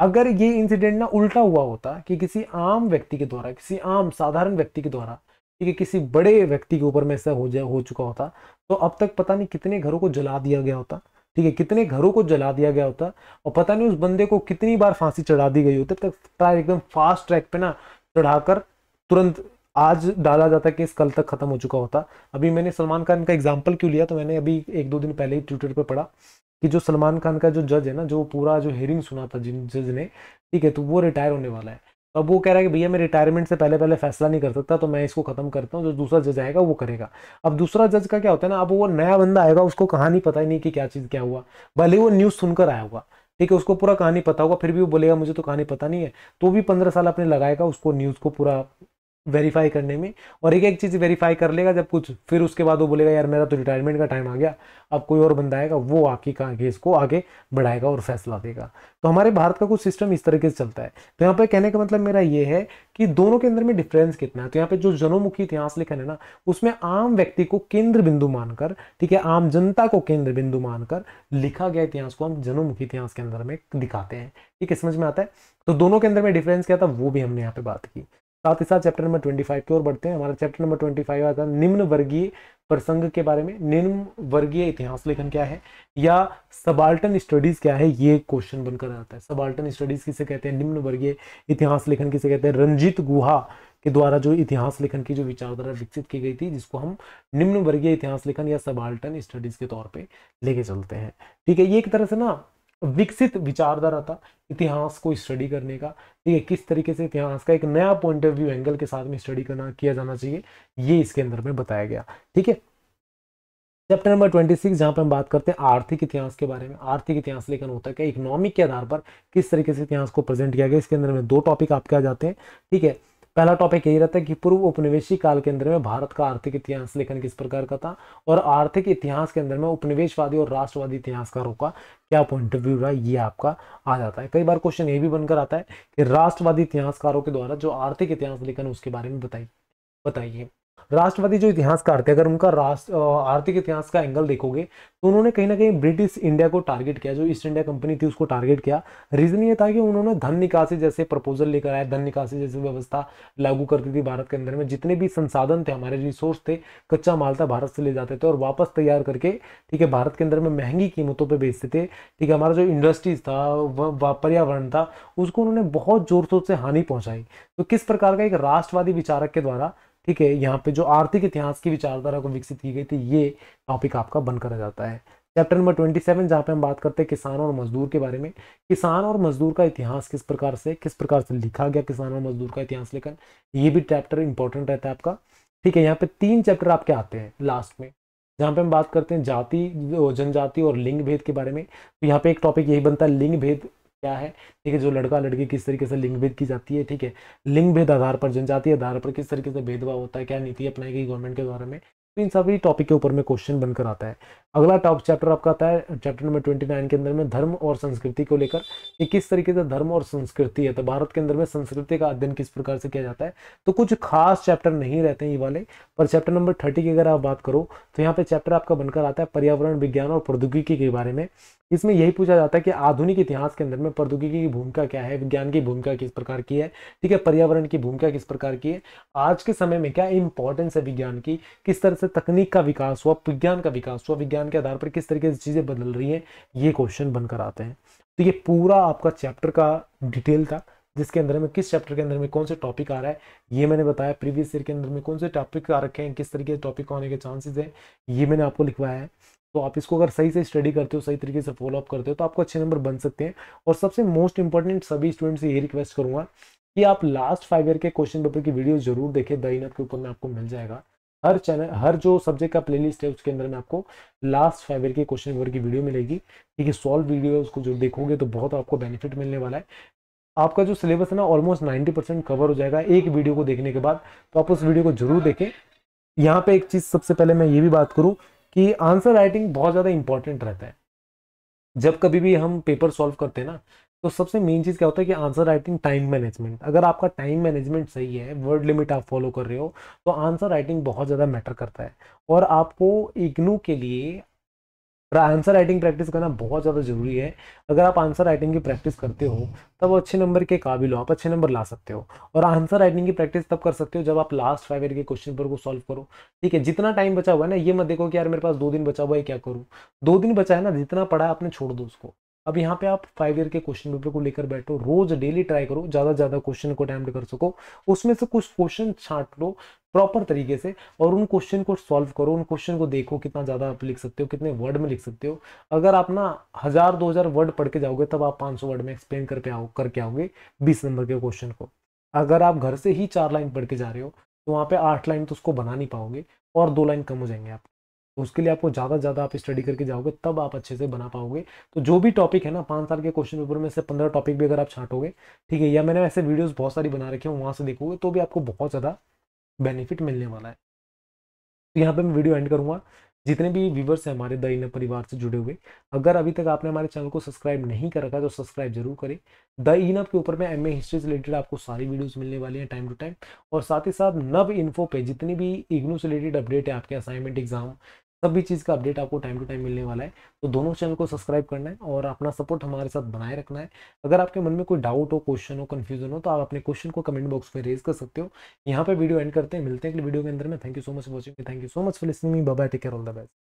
अगर ये इंसिडेंट ना उल्टा हुआ होता कि किसी आम व्यक्ति के द्वारा किसी आम साधारण व्यक्ति के द्वारा कि किसी बड़े व्यक्ति के ऊपर में ऐसा हो जाए हो चुका होता तो अब तक पता नहीं कितने घरों को जला दिया गया होता ठीक है कितने घरों को जला दिया गया होता और पता नहीं उस बंदे को कितनी बार फांसी चढ़ा दी गई होती तब ट्राई एकदम फास्ट ट्रैक पे ना चढ़ाकर तुरंत आज डाला जाता केस कल तक खत्म हो चुका होता अभी मैंने सलमान खान का एग्जाम्पल क्यों लिया तो मैंने अभी एक दो दिन पहले ही ट्विटर पर पढ़ा कि जो सलमान खान का जो जज है ना जो पूरा जो हेयरिंग सुना था जिन जज ने ठीक है तो वो रिटायर होने वाला है अब वो कह रहा है कि भैया मैं रिटायरमेंट से पहले पहले फैसला नहीं कर सकता तो मैं इसको खत्म करता हूँ जो दूसरा जज आएगा वो करेगा अब दूसरा जज का क्या होता है ना अब वो नया बंदा आएगा उसको कहानी पता ही नहीं कि क्या चीज़ क्या हुआ भले वो न्यूज़ सुनकर आया होगा ठीक है उसको पूरा कहानी पता होगा फिर भी वो बोलेगा मुझे तो कहानी पता नहीं है तो भी पंद्रह साल अपने लगाएगा उसको न्यूज़ को पूरा वेरीफाई करने में और एक एक चीज़ वेरीफाई कर लेगा जब कुछ फिर उसके बाद वो बोलेगा यार मेरा तो रिटायरमेंट का टाइम आ गया अब कोई और बंदा आएगा वो आके का केस को आगे बढ़ाएगा और फैसला देगा तो हमारे भारत का कुछ सिस्टम इस तरीके से चलता है तो यहाँ पर कहने का मतलब मेरा ये है कि दोनों के अंदर में डिफरेंस कितना है तो यहाँ पे जो जनोमुखी इतिहास लिखा है ना उसमें आम व्यक्ति को केंद्र बिंदु मानकर ठीक है आम जनता को केंद्र बिंदु मानकर लिखा गया इतिहास को हम जनोमुखी इतिहास के अंदर में दिखाते हैं ठीक है समझ में आता है तो दोनों के अंदर में डिफरेंस क्या था वो भी हमने यहाँ पे बात की साथ ही साथ चैप्टर नंबर ट्वेंटी फाइव की ओर बढ़ते हैं हमारा चैप्टर नंबर ट्वेंटी फाइव आता है निम्न वर्गीय प्रसंग के बारे में निम्न वर्गीय इतिहास लेखन क्या है या सबाल्टन स्टडीज क्या है ये क्वेश्चन बनकर आता है सबाल्टन स्टडीज किसे कहते हैं निम्न वर्गीय इतिहास लेखन किसे कहते हैं रंजित गुहा के द्वारा जो इतिहास लेखन की जो विचारधारा विकसित की गई थी जिसको हम निम्न वर्गीय इतिहास लेखन या सबाल्टन स्टडीज के तौर पर लेके चलते हैं ठीक है ये एक तरह से ना विकसित विचारधारा था इतिहास को स्टडी करने का ठीक है किस तरीके से इतिहास का एक नया पॉइंट ऑफ व्यू एंगल के साथ में स्टडी करना किया जाना चाहिए ये इसके अंदर में बताया गया ठीक है चैप्टर नंबर ट्वेंटी सिक्स जहां पर हम बात करते हैं आर्थिक इतिहास के बारे में आर्थिक इतिहास लेखन होता है क्या इकोनॉमिक के आधार पर किस तरीके से इतिहास को प्रेजेंट किया गया इसके अंदर में दो टॉपिक आपके आ जाते हैं ठीक है पहला टॉपिक यही रहता है कि पूर्व उपनिवेशी काल के अंदर में भारत का आर्थिक इतिहास लेखन किस प्रकार का था और आर्थिक इतिहास के अंदर में उपनिवेशवादी और राष्ट्रवादी इतिहासकारों का क्या पॉइंट ऑफ व्यू रहा ये आपका आ जाता है कई बार क्वेश्चन ये भी बनकर आता है कि राष्ट्रवादी इतिहासकारों के द्वारा जो आर्थिक इतिहास लेखन उसके बारे में बताइए बताइए राष्ट्रवादी जो इतिहासकार थे अगर उनका राष्ट्र आर्थिक इतिहास का एंगल देखोगे तो उन्होंने कहीं ना कहीं ब्रिटिश इंडिया को टारगेट किया जो ईस्ट इंडिया कंपनी थी उसको टारगेट किया रीजन ये था कि उन्होंने धन निकासी जैसे प्रपोजल लेकर आया धन निकासी जैसी व्यवस्था लागू करती थी भारत के अंदर में जितने भी संसाधन थे हमारे रिसोर्स थे कच्चा माल था भारत से ले जाते थे और वापस तैयार करके ठीक है भारत के अंदर में महंगी कीमतों पर बेचते थे ठीक है हमारा जो इंडस्ट्रीज था पर्यावरण था उसको उन्होंने बहुत जोर शोर से हानि पहुंचाई तो किस प्रकार का एक राष्ट्रवादी विचारक के द्वारा ठीक है यहाँ पे जो आर्थिक इतिहास की विचारधारा को विकसित की गई थी ये टॉपिक आपका करा जाता है चैप्टर नंबर ट्वेंटी सेवन जहाँ पे हम बात करते हैं किसान और मजदूर के बारे में किसान और मजदूर का इतिहास किस प्रकार से किस प्रकार से लिखा गया किसान और मजदूर का इतिहास लेखन ये भी चैप्टर इंपॉर्टेंट रहता है आपका ठीक है यहाँ पे तीन चैप्टर आपके आते हैं लास्ट में जहाँ पे हम बात करते हैं जाति जनजाति और लिंग भेद के बारे में तो यहाँ पे एक टॉपिक यही बनता है लिंग भेद क्या है ठीक है जो लड़का लड़की किस तरीके से लिंग भेद की जाती है ठीक है लिंग भेद आधार पर जनजाति आधार पर किस तरीके से भेदभाव होता है क्या नीति अपनाई गई गवर्नमेंट के द्वारा में तो इन सभी टॉपिक के ऊपर में क्वेश्चन बनकर आता है अगला टॉप चैप्टर आपका आता है चैप्टर नंबर ट्वेंटी नाइन के अंदर में धर्म और संस्कृति को लेकर कि किस तरीके से धर्म और संस्कृति है तो भारत के अंदर में संस्कृति का अध्ययन किस प्रकार से किया जाता है तो कुछ खास चैप्टर नहीं रहते हैं ये वाले पर चैप्टर नंबर थर्टी की अगर आप बात करो तो यहाँ पे चैप्टर आपका बनकर आता है पर्यावरण विज्ञान और प्रौद्योगिकी के बारे में इसमें यही पूछा जाता है कि आधुनिक इतिहास के अंदर में प्रौद्योगिकी की भूमिका क्या है विज्ञान की भूमिका किस प्रकार की है ठीक है पर्यावरण की भूमिका किस प्रकार की है आज के समय में क्या इंपॉर्टेंस है विज्ञान की किस तरह से तकनीक का विकास हुआ विज्ञान का विकास हुआ विज्ञान के आधार पर किस तरीके से चीज़ें बदल रही है ये क्वेश्चन बनकर आते हैं तो ये पूरा आपका चैप्टर का डिटेल था जिसके अंदर में किस चैप्टर के अंदर में कौन से टॉपिक आ रहा है ये मैंने बताया प्रीवियस ईयर के अंदर में कौन से टॉपिक आ रखे हैं किस तरीके के टॉपिक आने के चांसेस हैं ये मैंने आपको लिखवाया है तो आप इसको अगर सही से स्टडी करते हो सही तरीके से फॉलोअप करते हो तो आपको अच्छे नंबर बन सकते हैं और सबसे मोस्ट इंपॉर्टेंट सभी स्टूडेंट से ये रिक्वेस्ट करूंगा कि आप लास्ट फाइव ईयर के क्वेश्चन पेपर की वीडियो जरूर देखें दाइन के ऊपर में आपको मिल जाएगा हर चैनल हर जो सब्जेक्ट का प्लेलिस्ट है उसके अंदर में आपको लास्ट फाइव ईयर के क्वेश्चन पेपर की वीडियो मिलेगी ठीक है सॉल्व वीडियो है उसको जो देखोगे तो बहुत आपको बेनिफिट मिलने वाला है आपका जो सिलेबस है ना ऑलमोस्ट नाइन्टी परसेंट कवर हो जाएगा एक वीडियो को देखने के बाद तो आप उस वीडियो को जरूर देखें यहाँ पे एक चीज़ सबसे पहले मैं ये भी बात करूँ कि आंसर राइटिंग बहुत ज़्यादा इंपॉर्टेंट रहता है जब कभी भी हम पेपर सॉल्व करते हैं ना तो सबसे मेन चीज़ क्या होता है कि आंसर राइटिंग टाइम मैनेजमेंट अगर आपका टाइम मैनेजमेंट सही है वर्ड लिमिट आप फॉलो कर रहे हो तो आंसर राइटिंग बहुत ज़्यादा मैटर करता है और आपको इग्नू के लिए और आंसर राइटिंग प्रैक्टिस करना बहुत ज़्यादा ज़रूरी है अगर आप आंसर राइटिंग की प्रैक्टिस करते हो तब अच्छे नंबर के काबिल हो आप अच्छे नंबर ला सकते हो और आंसर राइटिंग की प्रैक्टिस तब कर सकते हो जब आप लास्ट फाइव ईयर के क्वेश्चन पर को सॉल्व करो ठीक है जितना टाइम बचा हुआ है ना ये मत देखो कि यार मेरे पास दो दिन बचा हुआ है क्या करूँ दो दिन बचा है ना जितना पढ़ा आपने छोड़ दो उसको अब यहाँ पे आप फाइव ईयर के क्वेश्चन पेपर को लेकर बैठो रोज डेली ट्राई करो ज़्यादा ज़्यादा क्वेश्चन को अटैम्प्ट कर सको उसमें से कुछ क्वेश्चन छाट लो प्रॉपर तरीके से और उन क्वेश्चन को सॉल्व करो उन क्वेश्चन को देखो कितना ज़्यादा आप लिख सकते हो कितने वर्ड में लिख सकते हो अगर आप ना हज़ार दो हज़ार वर्ड पढ़ के जाओगे तब आप पाँच सौ वर्ड में एक्सप्लेन कर पे आओ करके आओगे बीस नंबर के क्वेश्चन को अगर आप घर से ही चार लाइन पढ़ के जा रहे हो तो वहाँ पर आठ लाइन तो उसको बना नहीं पाओगे और दो लाइन कम हो जाएंगे आप उसके लिए आपको ज़्यादा से ज़्यादा आप स्टडी करके जाओगे तब आप अच्छे से बना पाओगे तो जो भी टॉपिक है ना पाँच साल के क्वेश्चन पेपर में से पंद्रह टॉपिक भी अगर आप छाटोगे ठीक है या मैंने ऐसे वीडियोज़ बहुत सारी बना रखे हूँ वहाँ से देखोगे तो भी आपको बहुत ज़्यादा बेनिफिट मिलने वाला है तो यहाँ पे मैं वीडियो एंड करूँगा जितने भी व्यूवर्स हैं हमारे दैन परिवार से जुड़े हुए अगर अभी तक आपने हमारे चैनल को सब्सक्राइब नहीं कर रखा तो सब्सक्राइब जरूर करें द इनअप के ऊपर में एम ए हिस्ट्री से रिलेटेड आपको सारी वीडियोस मिलने वाली हैं टाइम टू टाइम और साथ ही साथ नव इन्फो पे जितनी भी इग्नू से रिलेटेड अपडेट है आपके असाइनमेंट एग्जाम सभी चीज़ का अपडेट आपको टाइम टू टाइम मिलने वाला है तो दोनों चैनल को सब्सक्राइब करना है और अपना सपोर्ट हमारे साथ बनाए रखना है अगर आपके मन में कोई डाउट हो क्वेश्चन हो कन्फ्यूजन हो तो आप अपने क्वेश्चन को कमेंट बॉक्स में रेज कर सकते हो यहाँ पर वीडियो एंड करते हैं मिलते हैं अगले वीडियो के अंदर में thank you so much watching thank you so much for listening बाबा take care all the best